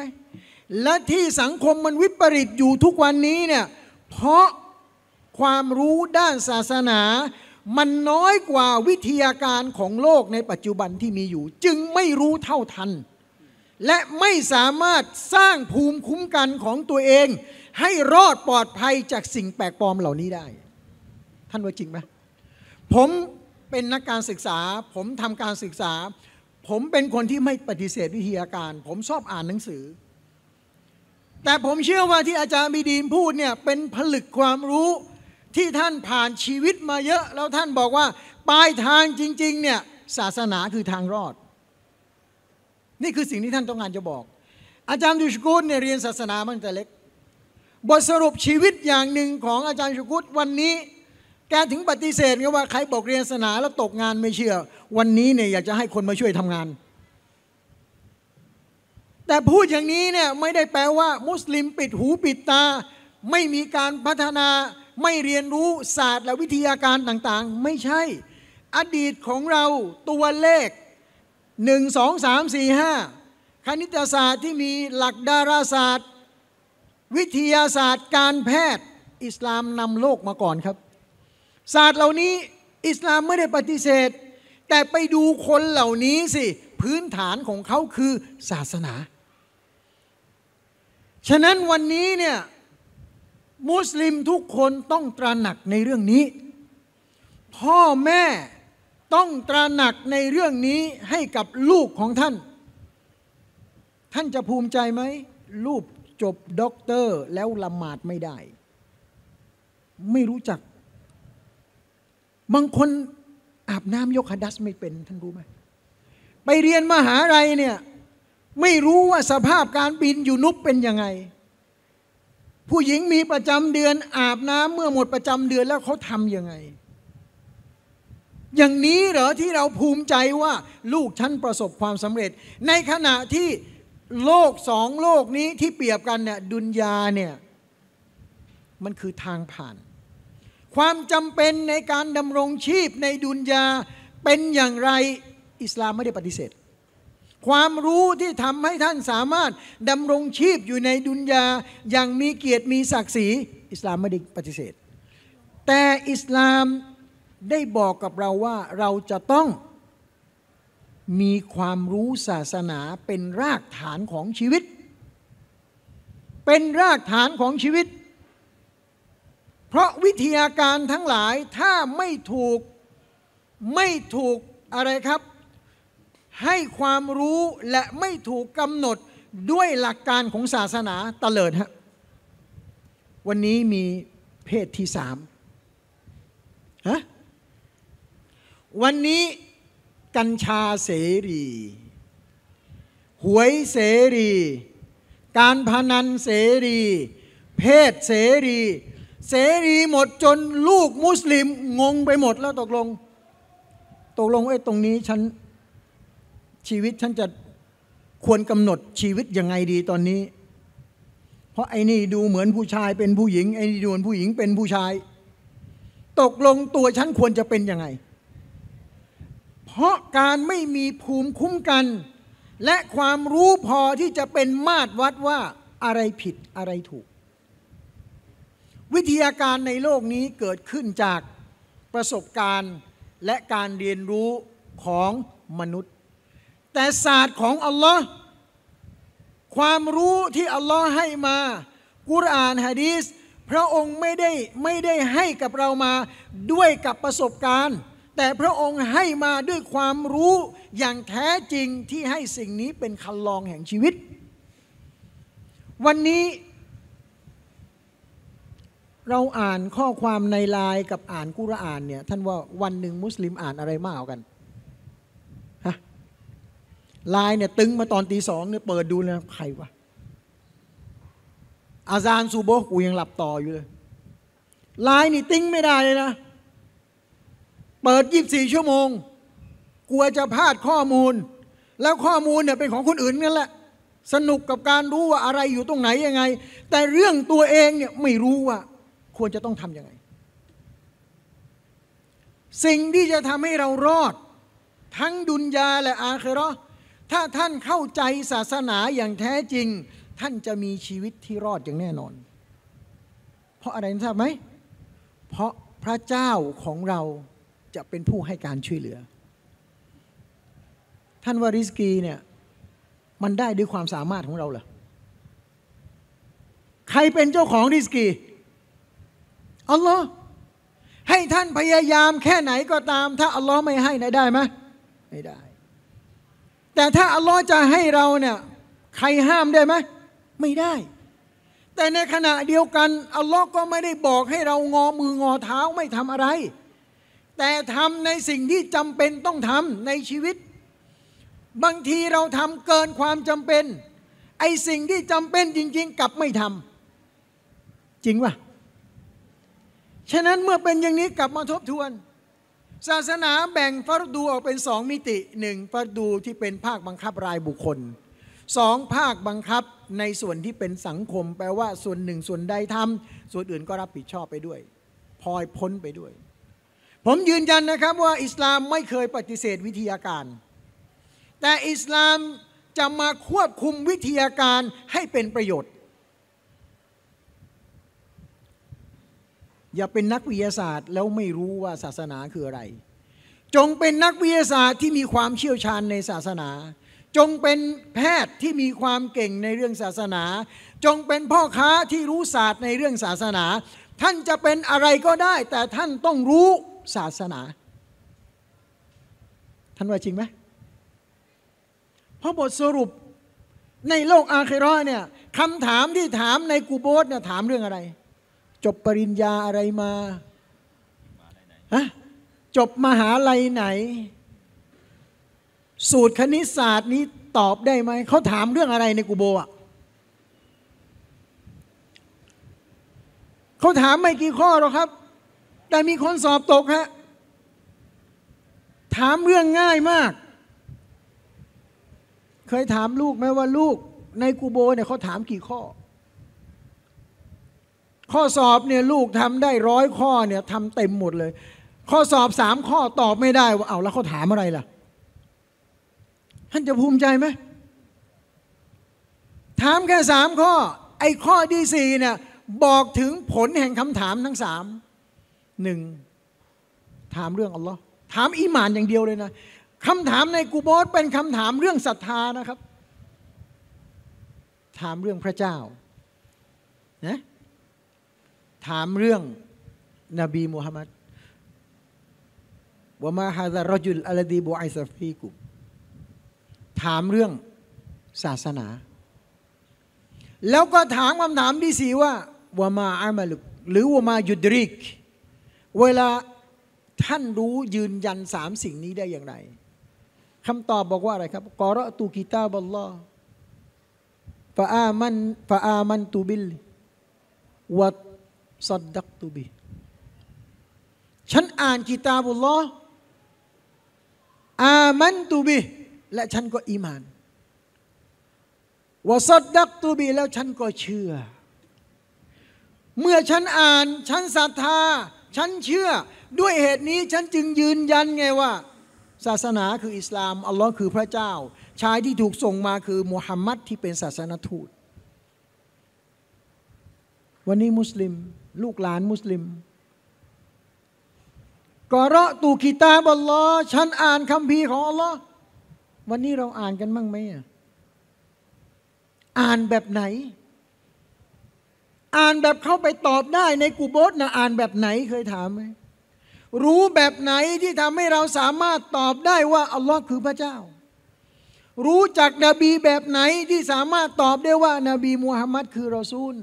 และที่สังคมมันวิปริตอยู่ทุกวันนี้เนี่ย เพราะความรู้ด้านศาสนามันน้อยกว่าวิทยาการของโลกในปัจจุบันที่มีอยู่ จึงไม่รู้เท่าทัน และไม่สามารถสร้างภูมิคุ้มกันของตัวเอง ให้รอดปลอดภัยจากสิ่งแปลกปลอมเหล่านี้ได้ ท่านว่าจริงไหมผมเป็นนักการศึกษา ผมทำการศึกษาผมเป็นคนที่ไม่ปฏิเสธวิทยาการ ผมชอบอ่านหนังสือ แต่ผมเชื่อว่าที่อาจารย์มีดีนพูดเนี่ย เป็นผลึกความรู้ที่ท่านผ่านชีวิตมาเยอะแล้วท่านบอกว่าปลายทางจริง ๆ เนี่ยศาสนาคือทางรอด นี่คือสิ่งที่ท่านต้องการจะบอก อาจารย์ดุชกุลเนี่ยเรียนศาสนามาตั้งแต่เล็ก บทสรุปชีวิตอย่างหนึ่งของอาจารย์ชุชกุลวันนี้แกถึงปฏิเสธไงว่าใครบอกเรียนศาสนาแล้วตกงานไม่เชื่อ วันนี้เนี่ยอยากจะให้คนมาช่วยทำงาน แต่พูดอย่างนี้เนี่ยไม่ได้แปลว่ามุสลิมปิดหูปิดตา ไม่มีการพัฒนา ไม่เรียนรู้ศาสตร์ และวิทยาการต่างๆ ไม่ใช่ อดีตของเราตัวเลข 1 2 3 4 5คณิตศาสตร์ที่มีหลักดาราศาสตร์วิทยาศาสตร์การแพทย์อิสลามนำโลกมาก่อนครับศาสตร์เหล่านี้อิสลามไม่ได้ปฏิเสธ แต่ไปดูคนเหล่านี้สิพื้นฐานของเขาคือศาสนา ฉะนั้นวันนี้เนี่ยมุสลิมทุกคนต้องตระหนักในเรื่องนี้ พ่อแม่ต้องตระหนักในเรื่องนี้ให้กับลูกของท่าน ท่านจะภูมิใจไหมลูกจบด็อกเตอร์แล้วละหมาดไม่ได้ ไม่รู้จักบางคนอาบน้ำยกัดัสไม่เป็นท่านรู้ไหมไปเรียนมหาลัยเนี่ย ไม่รู้ว่าสภาพการบินอยู่นุบเป็นยังไง ผู้หญิงมีประจำเดือน อาบน้ำเมื่อหมดประจำเดือนแล้วเขาทำยังไง อย่างนี้เหรอที่เราภูมิใจว่าลูกฉันประสบความสำเร็จ ในขณะที่โลกสองโลกนี้ที่เปรียบกันเนี่ยดุนยาเนี่ย มันคือทางผ่านความจำเป็นในการดำรงชีพในดุนยาเป็นอย่างไรอิสลามไม่ได้ปฏิเสธ ความรู้ที่ทำให้ท่านสามารถดำรงชีพอยู่ในดุนยาอย่างมีเกียรติมีศักดิ์ศรีอิสลามไม่ได้ปฏิเสธ แต่อิสลามได้บอกกับเราว่าเราจะต้อง มีความรู้ศาสนาเป็นรากฐานของชีวิต เป็นรากฐานของชีวิตพราะวิทยาการทั้งหลายถ้าไม่ถูกไม่ถูกอะไรครับ ให้ความรู้และไม่ถูกกำหนดด้วยหลักการของศาสนาตะเลิดฮะวันนี้มีเพศที่สามฮะวันนี้ กัญชาเสรี หวยเสรี การพนันเสรี เพศเสรีเสรีหมดจนลูกมุสลิมงงไปหมดแล้วตกลง ตกลงไอ้ตรงนี้ ฉันชีวิตฉันจะควรกำหนดชีวิตยังไงดีตอนนี้ เพราะไอ้นี่ดูเหมือนผู้ชายเป็นผู้หญิงไอ้นี่ดูเหมือนผู้หญิงเป็นผู้ชาย ตกลงตัวฉันควรจะเป็นยังไง เพราะการไม่มีภูมิคุ้มกัน และความรู้พอที่จะเป็นมาตรวัดว่าอะไรผิดอะไรถูกวิทยาการในโลกนี้เกิดขึ้นจากประสบการณ์และการเรียนรู้ของมนุษย์ แต่ศาสตร์ของอัลลอฮ์ความรู้ที่อัลลอฮ์ให้มา กุรอานฮะดีสพระองค์ไม่ได้ไม่ได้ให้กับเรามา ด้วยกับประสบการณ์ แต่พระองค์ให้มาด้วยความรู้อย่างแท้จริงที่ให้สิ่งนี้เป็นคันลองแห่งชีวิต วันนี้เราอ่านข้อความในไลน์กับอ่านกุรอานเนี่ยท่านว่าวันหนึ่งมุสลิมอ่านอะไรมากกว่ากันฮะไลน์เนี่ยตึงมาตอนตีสองเนี่ยเปิดดูนะใครวะอาจารย์ซูโบกูยังหลับต่ออยู่เลยลายนี่ติ้งไม่ได้เลยนะ เปิดยีิบสี่ชั่วโมง กลัวจะพลาดข้อมูล แล้วข้อมูลเนี่ยเป็นของคนอื่นนั่นแหละสนุกกับการรู้ว่าอะไรอยู่ตรงไหนยังไง แต่เรื่องตัวเองเนี่ยไม่รู้ว่าควรจะต้องทำยังไง สิ่งที่จะทำให้เรารอดทั้งดุนยาและอาคราถ้าท่านเข้าใจศาสนาอย่างแท้จริง ท่านจะมีชีวิตที่รอดอย่างแน่นอน เพราะอะไรทราบไหมเพราะพระเจ้าของเราจะเป็นผู้ให้การช่วยเหลือ ท่านวาริสกีเนี่ยมันได้ด้วยความสามารถของเราเหรอใครเป็นเจ้าของริสกีอัลลอฮ์ให้ท่านพยายามแค่ไหนก็ตามถ้า อัลลอฮ์ไม่ให้ไหนได้ไหมไม่ได้ แต่ถ้าอัลลอฮ์จะให้เราเนี่ยใครห้ามได้ไหมไม่ได้ แต่ในขณะเดียวกัน อัลลอฮ์ก็ไม่ได้บอกให้เรางอมืองอเท้าไม่ทำอะไร แต่ทำในสิ่งที่จำเป็นต้องทำในชีวิต บางทีเราทำเกินความจำเป็นไอสิ่งที่จำเป็นจริงๆกลับไม่ทำจริงว่ะฉะนั้นเมื่อเป็นอย่างนี้กลับมาทบทวน ศาสนาแบ่งฟารดูออกเป็นสองมิติหนึ่งฟารดูที่เป็นภาคบังคับรายบุคคล สองภาคบังคับในส่วนที่เป็นสังคมแปลว่าส่วนหนึ่งส่วนใดทำส่วนอื่นก็รับผิดชอบไปด้วยพลอยพ้นไปด้วย ผมยืนยันนะครับว่าอิสลามไม่เคยปฏิเสธวิทยาการ แต่อิสลามจะมาควบคุมวิทยาการให้เป็นประโยชน์อย่าเป็นนักวิทยาศาสตร์แล้วไม่รู้ว่าศาสนาคืออะไร จงเป็นนักวิทยาศาสตร์ ที่มีความเชี่ยวชาญในศาสนา จงเป็นแพทย์ที่มีความเก่งในเรื่องศาสนา จงเป็นพ่อค้าที่รู้ศาสตร์ในเรื่องศาสนา ท่านจะเป็นอะไรก็ได้ แต่ท่านต้องรู้ศาสนา ท่านว่าจริงไหมเพราะบทสรุปในโลกอาคิรอเนี่ยคำถามที่ถามในกูโบสเนี่ยถามเรื่องอะไรจบปริญญาอะไรมาฮะจบมหาลัยไหน สูตรคณิตศาสตร์นี้ตอบได้ไหม เขาถามเรื่องอะไรในกูโบอ่ะเขาถามไม่กี่ข้อหรอกครับ แต่มีคนสอบตกฮะ ถามเรื่องง่ายมาก เคยถามลูกไหมว่าลูกในกูโบเนี่ยเขาถามกี่ข้อข้อสอบเนี่ยลูกทำได้ร้อยข้อเนี่ยทำเต็มหมดเลย ข้อสอบสามข้อตอบไม่ได้ว่าเอาแล้วเขาถามอะไรล่ะท่านจะภูมิใจไหมถามแค่สามข้อ ไอ้ข้อที่สี่เนี่ยบอกถึงผลแห่งคำถามทั้งสามหนึ่งถามเรื่องอัลลอฮ์ถามอิหมานอย่างเดียวเลยนะคำถามในกูโบสเป็นคำถามเรื่องศรัทธานะครับ ถามเรื่องพระเจ้านะถามเรื่อง นบีมูฮัมมัดว่ามาฮาซารจุลอัลดีบูไอซาฟีกุถามเรื่องศาสนา แล้วก็ถามคำถามที่สี่ว่าวามาอามาลุกหรือวามายุดริก เวลาท่านรู้ยืนยันสามสิ่งนี้ได้อย่างไรคำตอบบอกว่าอะไรครับกอรตูกิตาบัลลอฟาอามันฟาอามันตูบิลวัตซอดดักตูบีฉันอ่านกิตาบุลลออามันตูบีและฉันก็อีมานวสดดักตูบีแล้วฉันก็เชื่อ เมื่อฉันอ่าน ฉันศรัทธา ฉันเชื่อ ด้วยเหตุนี้ ฉันจึงยืนยันไงว่า ศาสนา คืออิสลาม อัลลอฮ์คือพระเจ้า ชายที่ถูกส่งมาคือมุฮัมมัดที่เป็นศาสนทูต วันนี้มุสลิมลูกหลานมุสลิมกอระตูกิตาบอลลอฉันอ่านคำพีของอัลลอฮ์วันนี้เราอ่านกันมั่งไหมอ่านแบบไหน อ่านแบบเข้าไปตอบได้ในกูโบสนะอ่านแบบไหนเคยถามไหมรู้แบบไหนที่ทำให้เราสามารถตอบได้ว่าอัลลอฮ์คือพระเจ้า รู้จักนบีแบบไหนที่สามารถตอบได้ว่านาบีมูฮัมมัดคือรอซูล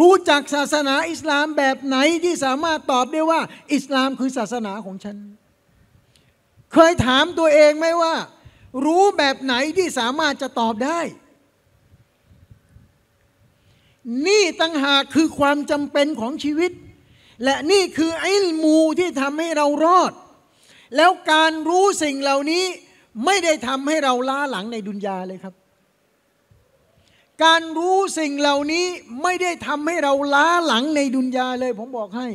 รู้จักศาสนาอิสลามแบบไหนที่สามารถตอบได้ว่า อิสลามคือศาสนาของฉัน เคยถามตัวเองไหมว่า รู้แบบไหนที่สามารถจะตอบได้ นี่ตั้งหากคือความจำเป็นของชีวิต และนี่คือไอ้มูที่ทำให้เรารอด แล้วการรู้สิ่งเหล่านี้ไม่ได้ทำให้เราล้าหลังในดุนยาเลยครับการรู้สิ่งเหล่านี้ไม่ได้ทำให้เราล้าหลังในดุนยาเลยผมบอกให้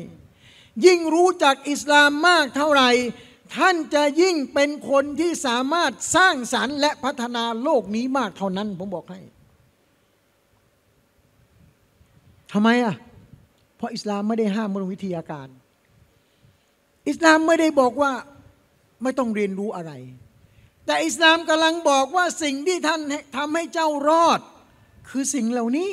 ยิ่งรู้จักอิสลามมากเท่าไหร่ท่านจะยิ่งเป็นคนที่สามารถสร้างสารรค์และพัฒนาโลกนี้มากเท่านั้นผมบอกให้ทำไมอ่ะเพราะอิสลามไม่ได้ห้ามเรื่องวิทยาการ อิสลามไม่ได้บอกว่าไม่ต้องเรียนรู้อะไร แต่อิสลามกำลังบอกว่าสิ่งที่ท่านทำให้เจ้ารอดคือสิ่งเหล่านี้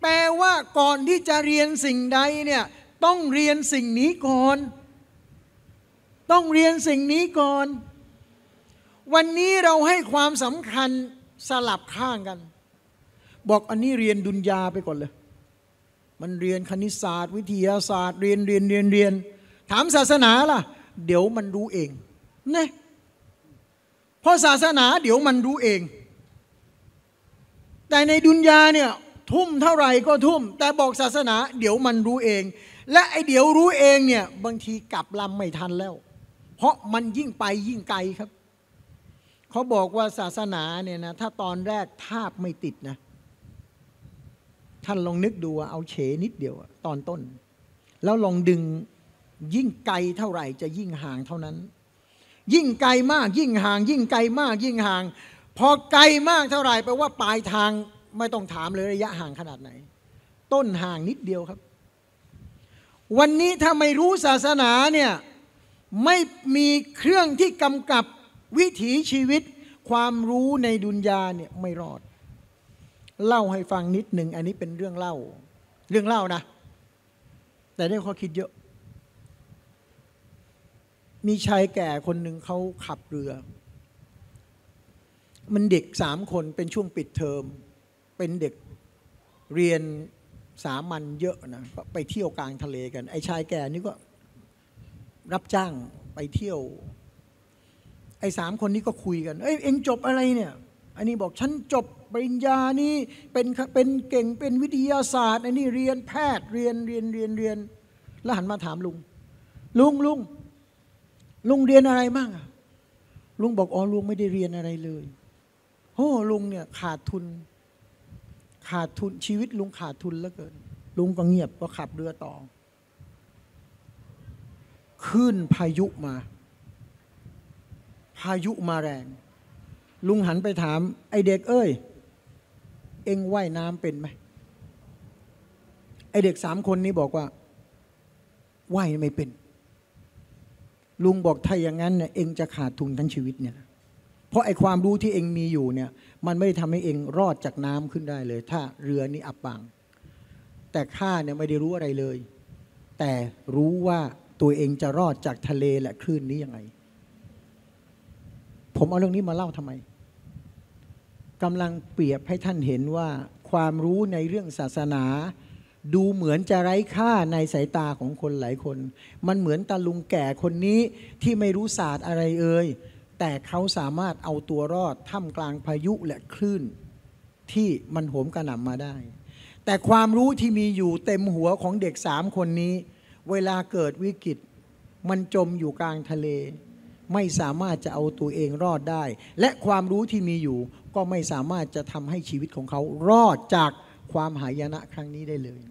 แปลว่าก่อนที่จะเรียนสิ่งใดเนี่ยต้องเรียนสิ่งนี้ก่อน ต้องเรียนสิ่งนี้ก่อน วันนี้เราให้ความสำคัญสลับข้างกัน บอกอันนี้เรียนดุนยาไปก่อนเลย มันเรียนคณิตศาสตร์ วิทยาศาสตร์ เรียนเรียนเรียนเรียนถามศาสนาล่ะ เดี๋ยวมันรู้เองเนะเพราะศาสนา เดี๋ยวมันรู้เองแต่ในดุนยาเนี่ยทุ่มเท่าไหร่ก็ทุ่ม แต่บอกศาสนา เดี๋ยวมันรู้เอง และไอเดี๋ยวรู้เองเนี่ยบางทีกลับลำไม่ทันแล้ว เพราะมันยิ่งไปยิ่งไกลครับเขาบอกว่าศาสนาเนี่ยนะถ้าตอนแรกทาบไม่ติดนะ ท่านลองนึกดูเอาเฉนิดเดียวตอนต้น แล้วลองดึงยิ่งไกลเท่าไหร่จะยิ่งห่างเท่านั้น ยิ่งไกลมากยิ่งห่าง ยิ่งไกลมากยิ่งห่างพอไกลมากเท่าไหร่แปลว่าปลายทางไม่ต้องถามเลยระยะห่างขนาดไหน ต้นห่างนิดเดียวครับ วันนี้ถ้าไม่รู้ศาสนาเนี่ยไม่มีเครื่องที่กำกับวิถีชีวิต ความรู้ในดุนยาเนี่ยไม่รอด เล่าให้ฟังนิดหนึ่งอันนี้เป็นเรื่องเล่าเรื่องเล่านะ แต่ได้ข้อคิดเยอะ มีชายแก่คนหนึ่งเขาขับเรือมันเด็กสามคนเป็นช่วงปิดเทอม เป็นเด็กเรียนสามัญเยอะนะไปเที่ยวกลางทะเลกัน ไอ้ชายแก่นี่ก็รับจ้างไปเที่ยว ไอ้สามคนนี้ก็คุยกัน เอ้ยเอ็งจบอะไรเนี่ย อันนี้บอกฉันจบปริญญานี่เป็นเป็นเก่งเป็นวิทยาศาสตร์อันนี้เรียนแพทย์เรียนเรียนเรียนเรียน แล้วหันมาถามลุง ลุงลุงลุงเรียนอะไรบ้างลุงบอกอ๋อลุงไม่ได้เรียนอะไรเลยโอ้ลุงเนี่ยขาดทุนขาดทุนชีวิต ลุงขาดทุนแล้วเกินลุงก็เงียบก็ขับเรือต่อ ขึ้นพายุมา พายุมาแรง ลุงหันไปถาม ไอเด็กเอ้ยเอ็งว่ายน้ำเป็นไหมไอเด็กสามคนนี้บอกว่าว่ายไม่เป็น ลุงบอกถ้าอย่างนั้นเนี่ยเอ็งจะขาดทุนทั้งชีวิตเนี่ยเพราะไอ้ความรู้ที่เองมีอยู่เนี่ย มันไม่ได้ทำให้เองรอดจากน้ำขึ้นได้เลย ถ้าเรือนี้อับปางแต่ข้าเนี่ยไม่ได้รู้อะไรเลย แต่รู้ว่าตัวเองจะรอดจากทะเลและคลื่นนี้ยังไง ผมเอาเรื่องนี้มาเล่าทำไม กำลังเปรียบให้ท่านเห็นว่า ความรู้ในเรื่องศาสนา ดูเหมือนจะไร้ค่าในสายตาของคนหลายคน มันเหมือนตาลุงแก่คนนี้ที่ไม่รู้ศาสตร์อะไรเอ่ยแต่เขาสามารถเอาตัวรอดท่ามกลางพายุและคลื่นที่มันโหมกระหน่ำมาได้ แต่ความรู้ที่มีอยู่เต็มหัวของเด็กสามคนนี้ เวลาเกิดวิกฤตมันจมอยู่กลางทะเล ไม่สามารถจะเอาตัวเองรอดได้ และความรู้ที่มีอยู่ก็ไม่สามารถจะทำให้ชีวิตของเขารอดจากความหายนะครั้งนี้ได้เลย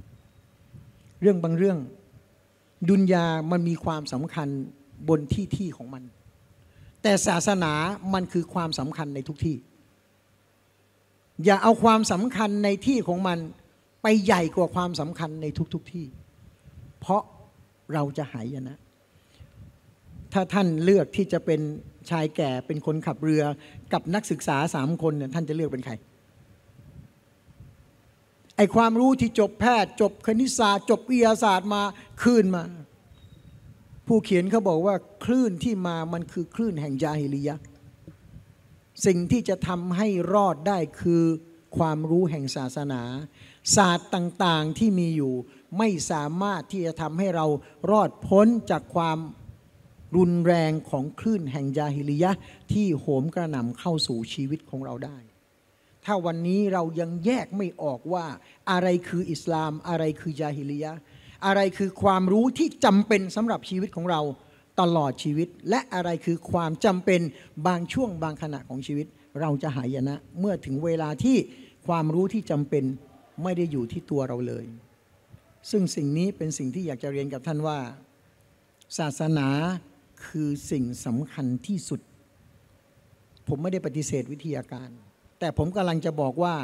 เรื่องบางเรื่อง ดุนยา มันมีความสำคัญบนที่ที่ของมันแต่ศาสนามันคือความสำคัญในทุกที่ อย่าเอาความสำคัญในที่ของมันไปใหญ่กว่าความสำคัญในทุกๆทที่ เพราะเราจะหายนะ ถ้าท่านเลือกที่จะเป็นชายแก่เป็นคนขับเรือกับนักศึกษาสามคนเนี่ยท่านจะเลือกเป็นใคร ไอความรู้ที่จบแพทย์ จบคณิตศาสตร์จบวิทยาศาสตร์มาคืนมาผู้เขียนเขาบอกว่าคลื่นที่มามันคือคลื่นแห่งยาฮิลิยะ สิ่งที่จะทำให้รอดได้คือความรู้แห่งศาสนา ศาสตร์ต่าง ๆที่มีอยู่ไม่สามารถที่จะทำให้เรารอดพ้นจากความรุนแรงของคลื่นแห่งยาฮิลิยะที่โหมกระหน่ำเข้าสู่ชีวิตของเราได้ ถ้าวันนี้เรายังแยกไม่ออกว่าอะไรคืออิสลามอะไรคือยาฮิลิยะอะไรคือความรู้ที่จำเป็นสำหรับชีวิตของเราตลอดชีวิต และอะไรคือความจำเป็นบางช่วงบางขณะของชีวิต เราจะหายนะ เมื่อถึงเวลาที่ความรู้ที่จำเป็นไม่ได้อยู่ที่ตัวเราเลย ซึ่งสิ่งนี้เป็นสิ่งที่อยากจะเรียนกับท่านว่า ศาสนาคือสิ่งสำคัญที่สุด ผมไม่ได้ปฏิเสธวิทยาการ แต่ผมกำลังจะบอกว่า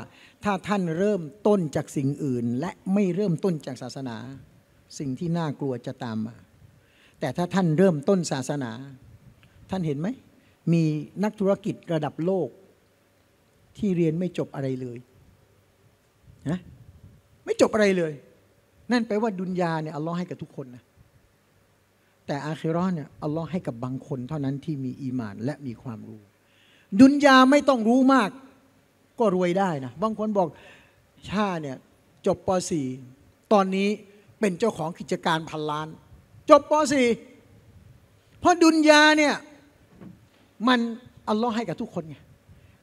ถ้าท่านเริ่มต้นจากสิ่งอื่นและไม่เริ่มต้นจากศาสนาสิ่งที่น่ากลัวจะตามมา แต่ถ้าท่านเริ่มต้นศาสนา ท่านเห็นไหม มีนักธุรกิจระดับโลก ที่เรียนไม่จบอะไรเลย นะ ไม่จบอะไรเลย นั่นแปลว่าดุนยาเนี่ยอัลลอฮ์ให้กับทุกคนนะแต่อาคิรอนเนี่ยอัลลอฮ์ให้กับบางคนเท่านั้นที่มีอีมานและมีความรู้ ดุนยาไม่ต้องรู้มาก ก็รวยได้นะ บางคนบอกชาเนี่ย จบป .4 ตอนนี้เป็นเจ้าของกิจการพันล้าน จบป .4 เพราะดุนยาเนี่ยมันอัลลอฮ์ให้กับทุกคนไง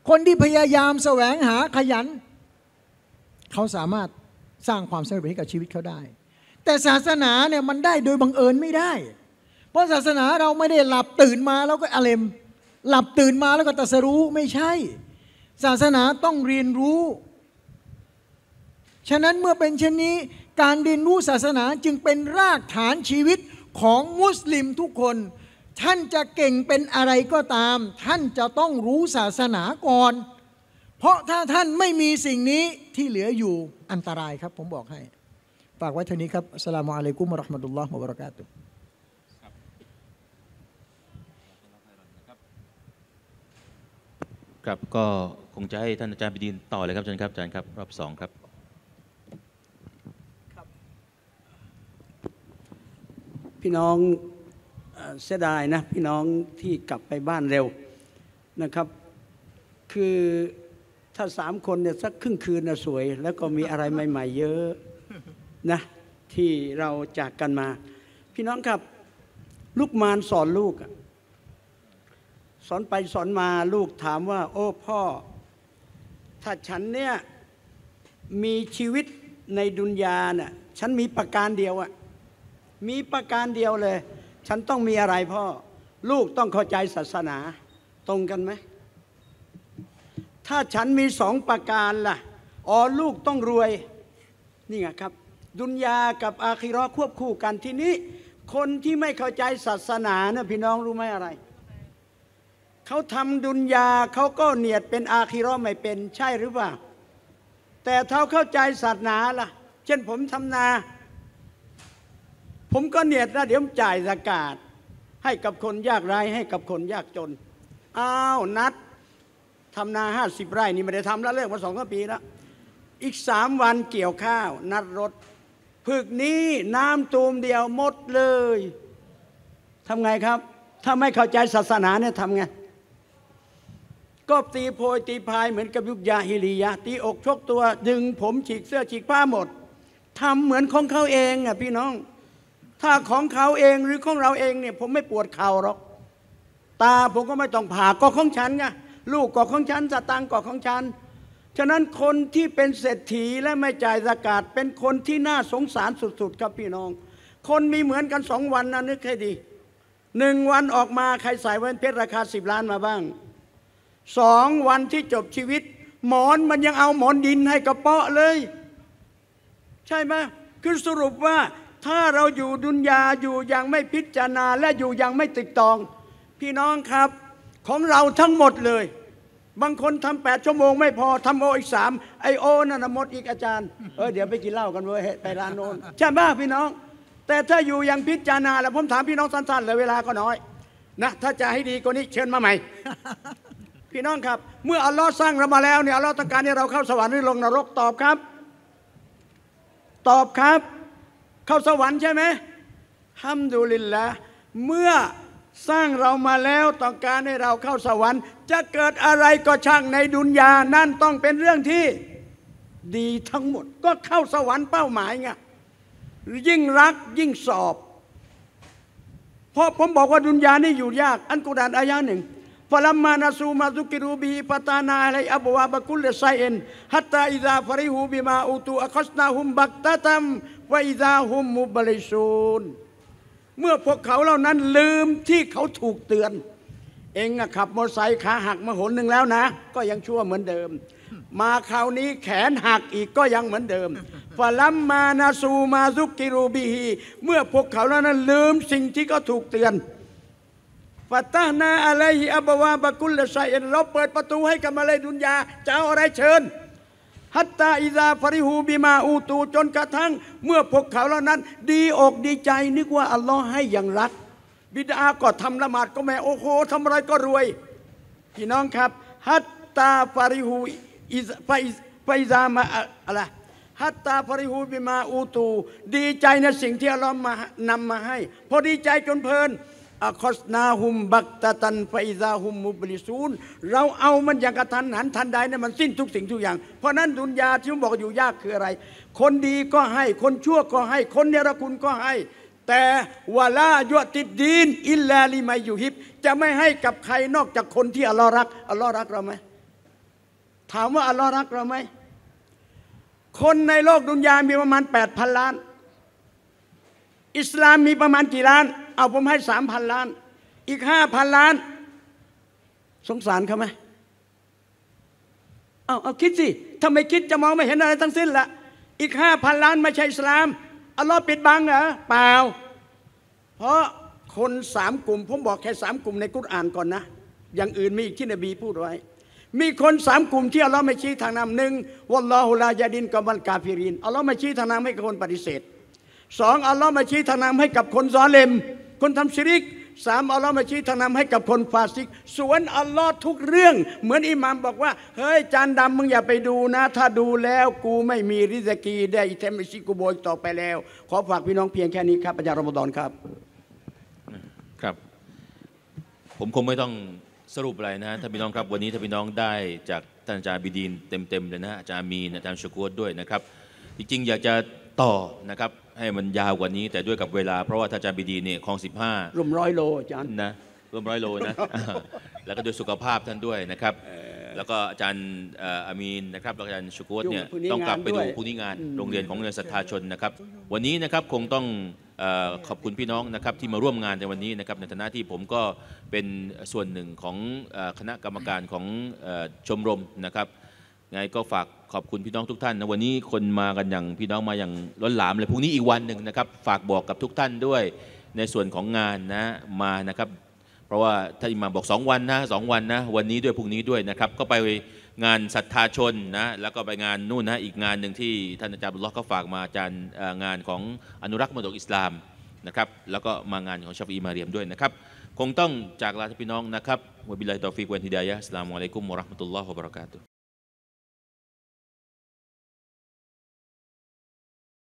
คนที่พยายามแสวงหาขยัน เขาสามารถสร้างความสำเร็จให้กับชีวิตเขาได้ แต่ศาสนาเนี่ยมันได้โดยบังเอิญไม่ได้ เพราะศาสนาเราไม่ได้หลับตื่นมาแล้วก็อเลมหลับตื่นมาแล้วก็ตัสรู้ไม่ใช่ ศาสนาต้องเรียนรู้ฉะนั้นเมื่อเป็นเช่นนี้การเรียนรู้ศาสนาจึงเป็นรากฐานชีวิตของมุสลิมทุกคน ท่านจะเก่งเป็นอะไรก็ตาม ท่านจะต้องรู้ศาสนาก่อน เพราะถ้าท่านไม่มีสิ่งนี้ที่เหลืออยู่อันตรายครับผมบอกให้ฝากไว้เท่านี้ครับัสลามุอะลัยกุมะราะห์มะตุลลอฮ์มะบะรักาตุครับก็คงจะให้ท่านอาจารย์ปิดินต่อเลยครับอาจารย์ครับอาจารย์ครับรอบสองครับพี่น้องเสียดายนะพี่น้องที่กลับไปบ้านเร็วนะครับ คือถ้าสามคนเนี่ยสักครึ่งคืนนะสวย แล้วก็มีอะไรใหม่ๆเยอะนะที่เราจากกันมา พี่น้องครับลูกมารสอนลูกสอนไปสอนมาลูกถามว่า โอ้พ่อ ถ้าฉันเนี่ยมีชีวิตในดุนยาน่ะฉันมีประการเดียวอะมีประการเดียวเลย ฉันต้องมีอะไรพ่อ ลูกต้องเข้าใจศาสนาตรงกันไหม ถ้าฉันมีสองประการล่ะอ๋อลูกต้องรวย นี่ไงครับ ดุนยากับอาคิรอควบคู่กันที่นี้ คนที่ไม่เข้าใจศาสนานะ พี่น้องรู้ไหมอะไรเขาทำดุนยาเขาก็เหนียดเป็นอาคิรอไม่เป็น ใช่หรือเปล่า แต่เขาเข้าใจศาสนาล่ะเช่นผมทำนาผมก็เนียดนะเดี๋ยวจ่ายสกาศให้กับคนยากไร้ให้กับคนยากจนอ้าวนัดทำนาห้าสิบไร่ นี่ไม่ได้ทำแล้วเลิกมาสองปีแล้ว อีกสามวันเกี่ยวข้าว นัดรถผึกนี้น้ำตูมเดียวหมดเลย ทำไงครับถ้าไม่เข้าใจศาสนาเนี่ยทำไงก็ตีโพยตีพายเหมือนกับยุคยาฮิริยะตีอกชกตัวดึงผมฉีกเสื้อฉีกผ้าหมดทำเหมือนของเขาเองอ่ะพี่น้องถ้าของเขาเองหรือ ของเราเองเนี่ย ผมไม่ปวดเข่าหรอกตาผมก็ไม่ต้องผ่าก็ของฉันไงลูกก็ของฉันสตางค์ก็ของฉัน ฉะนั้นคนที่เป็นเศรษฐีและไม่จ่ายสกาดเป็นคนที่น่าสงสารสุดๆครับพี่น้อง คนมีเหมือนกันสองวันนะนึกให้ดีหนึ่งวันออกมาใคร ใส่แว่นเพชรราคาสิบล้านมาบ้างสองวันที่จบชีวิต หมอนมันยังเอาหมอนดินให้กระเปาะเลย ใช่ไหมคือสรุปว่าถ้าเราอยู่ดุนยาอยู่อย่างไม่พิจารณาและอยู่อย่างไม่ติดตอง พี่น้องครับของเราทั้งหมดเลย บางคนทำแปดชั่วโมงไม่พอทำโออีกสามไอโอนันมดอีกอาจารย์เออเดี๋ยวไปกินเหล้ากันเว้ยไปร้านโน้นใช่ไหมพี่น้อง แต่ถ้าอยู่อย่างพิจารณาแล้ว ผมถามพี่น้องสั้นๆเลยเวลาก็น้อยนะถ้าจะให้ดีกว่านี้ เชิญมาใหม่ พี่น้องครับเมื่ออัลลอฮ์สร้างเรามาแล้วเนี่ยอัลลอฮ์ต้องการให้เราเข้าสวรรค์หรือลงนรกตอบครับ ตอบครับเข้าสวรรค์ใช่ไหมฮัมดูลิลละเมื่อสร้างเรามาแล้วต้องการให้เราเข้าสวรรค์ จะเกิดอะไรก็ช่างในดุนยา นั่นต้องเป็นเรื่องที่ดีทั้งหมด ก็เข้าสวรรค์เป้าหมายไงยิ่งรักยิ่งสอบ เพราะผมบอกว่าดุนยานี่อยู่ยาก อันกุดานอายะหนึ่งฟลัมมานาซูมาซุกิรูบีปตานาอะไรอบวาบกุลไซเอนฮัตตาอิซาฟริฮูบิมาอูตูอัคสนาฮุมบักตะตัมว่าอิซาฮุมมุบริซูน เมื่อพวกเขาเหล่านั้นลืมที่เขาถูกเตือน เองขับมอเตอร์ไซค์ขาหักมาหนหนึ่งแล้วนะ ก็ยังชั่วเหมือนเดิม มาคราวนี้แขนหักอีกก็ยังเหมือนเดิมฟาลัมมานาซูมาซุกิรูบีฮีเมื่อพวกเขาเหล่านั้นลืมสิ่งที่เขาถูกเตือนฟาตานาอะไรอับบวาบกุลละไซเราเปิดประตูให้กับมาเลดุนยาจะเอาอะไรเชิญฮัตตาอิซาฟริฮูบิมาอูตู จนกระทั่งเมื่อพวกเขาเหล่านั้น ดีอกดีใจนึกว่าอัลลอฮ์ให้อย่างรัก บิดาก็ทำละหมาดก็แม่ โอ้โหทำอะไรก็รวยพี่น้องครับ ฮัตตาฟริฮูอิซไปไปซามาอะไรฮัตตาฟริฮูบิมาอูตู ดีใจในสิ่งที่อัลลอฮ์มานำมาให้ พอดีใจจนเพลินอัคสนาหุมบักตะตันไฟซาหุมมุบริซูนเราเอามันอย่างกระทันหันทันใดเนี่ยมันสิ้นทุกสิ่งทุกอย่างเพราะนั้นดุนยาที่ผมบอกอยู่ยากคืออะไร คนดีก็ให้ คนชั่วก็ให้ คนเนรคุณก็ให้ แต่วาลายุติดดีนอิลลาลไมยูฮิบจะไม่ให้กับใครนอกจากคนที่อัลลอฮ์รักอัลลอฮ์รักเราไหมถามว่าอัลลอฮ์รักเราไหมคนในโลกดุนยามีประมาณ8พันล้าน อิสลามมีประมาณกี่ล้านเอาผมให้สามพันล้าน อีกห้าพันล้าน สงสารเขาไหมเอาเอาคิดสิทำาไมคิดจะมองไม่เห็นอะไรทั้งสิ้นละอีกห้าพันล้านไม่ใช่สลาม อัลลอฮ์ปิดบังเหรอ เปล่า เพราะคนสามกลุ่มผมบอกแค่สามกลุ่มในกุตอ่านก่อนนะ อย่างอื่นมีอีกที่นบีพูดไว้ มีคนสามกลุ่มที่อัลลอฮ์ไม่ชี้ทางนำหนึ่งวัลลอฮุลายาดินกับบัลกาฟิรินอัลลอฮ์ไม่ชี้ทางนำให้กับคนปฏิเสธสองอัลลอฮ์ไม่ชี้ทางนำให้กับคนซอเลมคนทำชิริกสามอัลลอฮ์มาชี้ทางนำให้กับคนฟาสิก สวนอัลลอฮ์ทุกเรื่อง เหมือนอิหมามบอกว่า เฮ้ยจานดำมึงอย่าไปดูนะ ถ้าดูแล้ว กูไม่มีริสกีได้อิเทมิชิกูโบยต่อไปแล้ว ขอฝากพี่น้องเพียงแค่นี้ครับปัญญารย์บดอนครับครับ ผมคงไม่ต้องสรุปอะไรนะท่านพี่น้องครับ วันนี้ท่านพี่น้องได้จากท่านอาจารย์บิดีนเต็มๆเลยนะอาจารย์มีนอาจารย์ชกวดด้วยนะครับ จริงๆอยากจะต่อนะครับให้มันยาวกว่านี้แต่ด้วยกับเวลาเพราะว่าถ้าอาจารย์บีดีเนี่ยคลองสิบห้ารวมร้อยโลอาจารย์นะรวมร้อยโลนะแล้วก็ด้วยสุขภาพท่านด้วยนะครับ แล้วก็อาจารย์อามีนนะครับอาจารย์ชุกุตเนี่ยต้องกลับไปดูผู้นิงานโรงเรียนของเรียนศรัทธาชนนะครับ วันนี้นะครับคงต้องขอบคุณพี่น้องนะครับที่มาร่วมงานในวันนี้นะครับ ในฐานะที่ผมก็เป็นส่วนหนึ่งของคณะกรรมการของชมรมนะครับไงก็ฝากขอบคุณพี่น้องทุกท่านนะวันนี้คนมากันอย่างพี่น้องมาอย่างล้นหลามเลยพรุ่งนี้อีกวันหนึ่งนะครับฝากบอกกับทุกท่านด้วยในส่วนของงานนะมานะครับเพราะว่าท่านอิมาบอก2วันนะสวันนะวันนี้ด้วยพรุ่งนี้ด้วยนะครับก็ไปงานศรัทธาชนนะแล้วก็ไปงานนู่นนะอีกงานหนึ่งที่ท่านอาจารย์บุญล็อกก็ฝากมาอาจารย์งานของอนุรักษ์มรดกอิสลามนะครับแล้วก็มางานของชาฟีมาเรียมด้วยนะครับ คงต้องจากลาพี่น้องนะครับวบิลลาฮิตอฟิกวันฮิดายะสลามุอะลัยกุมมะรัฮ์มุตุลลอฮ์วะบะรักาตุ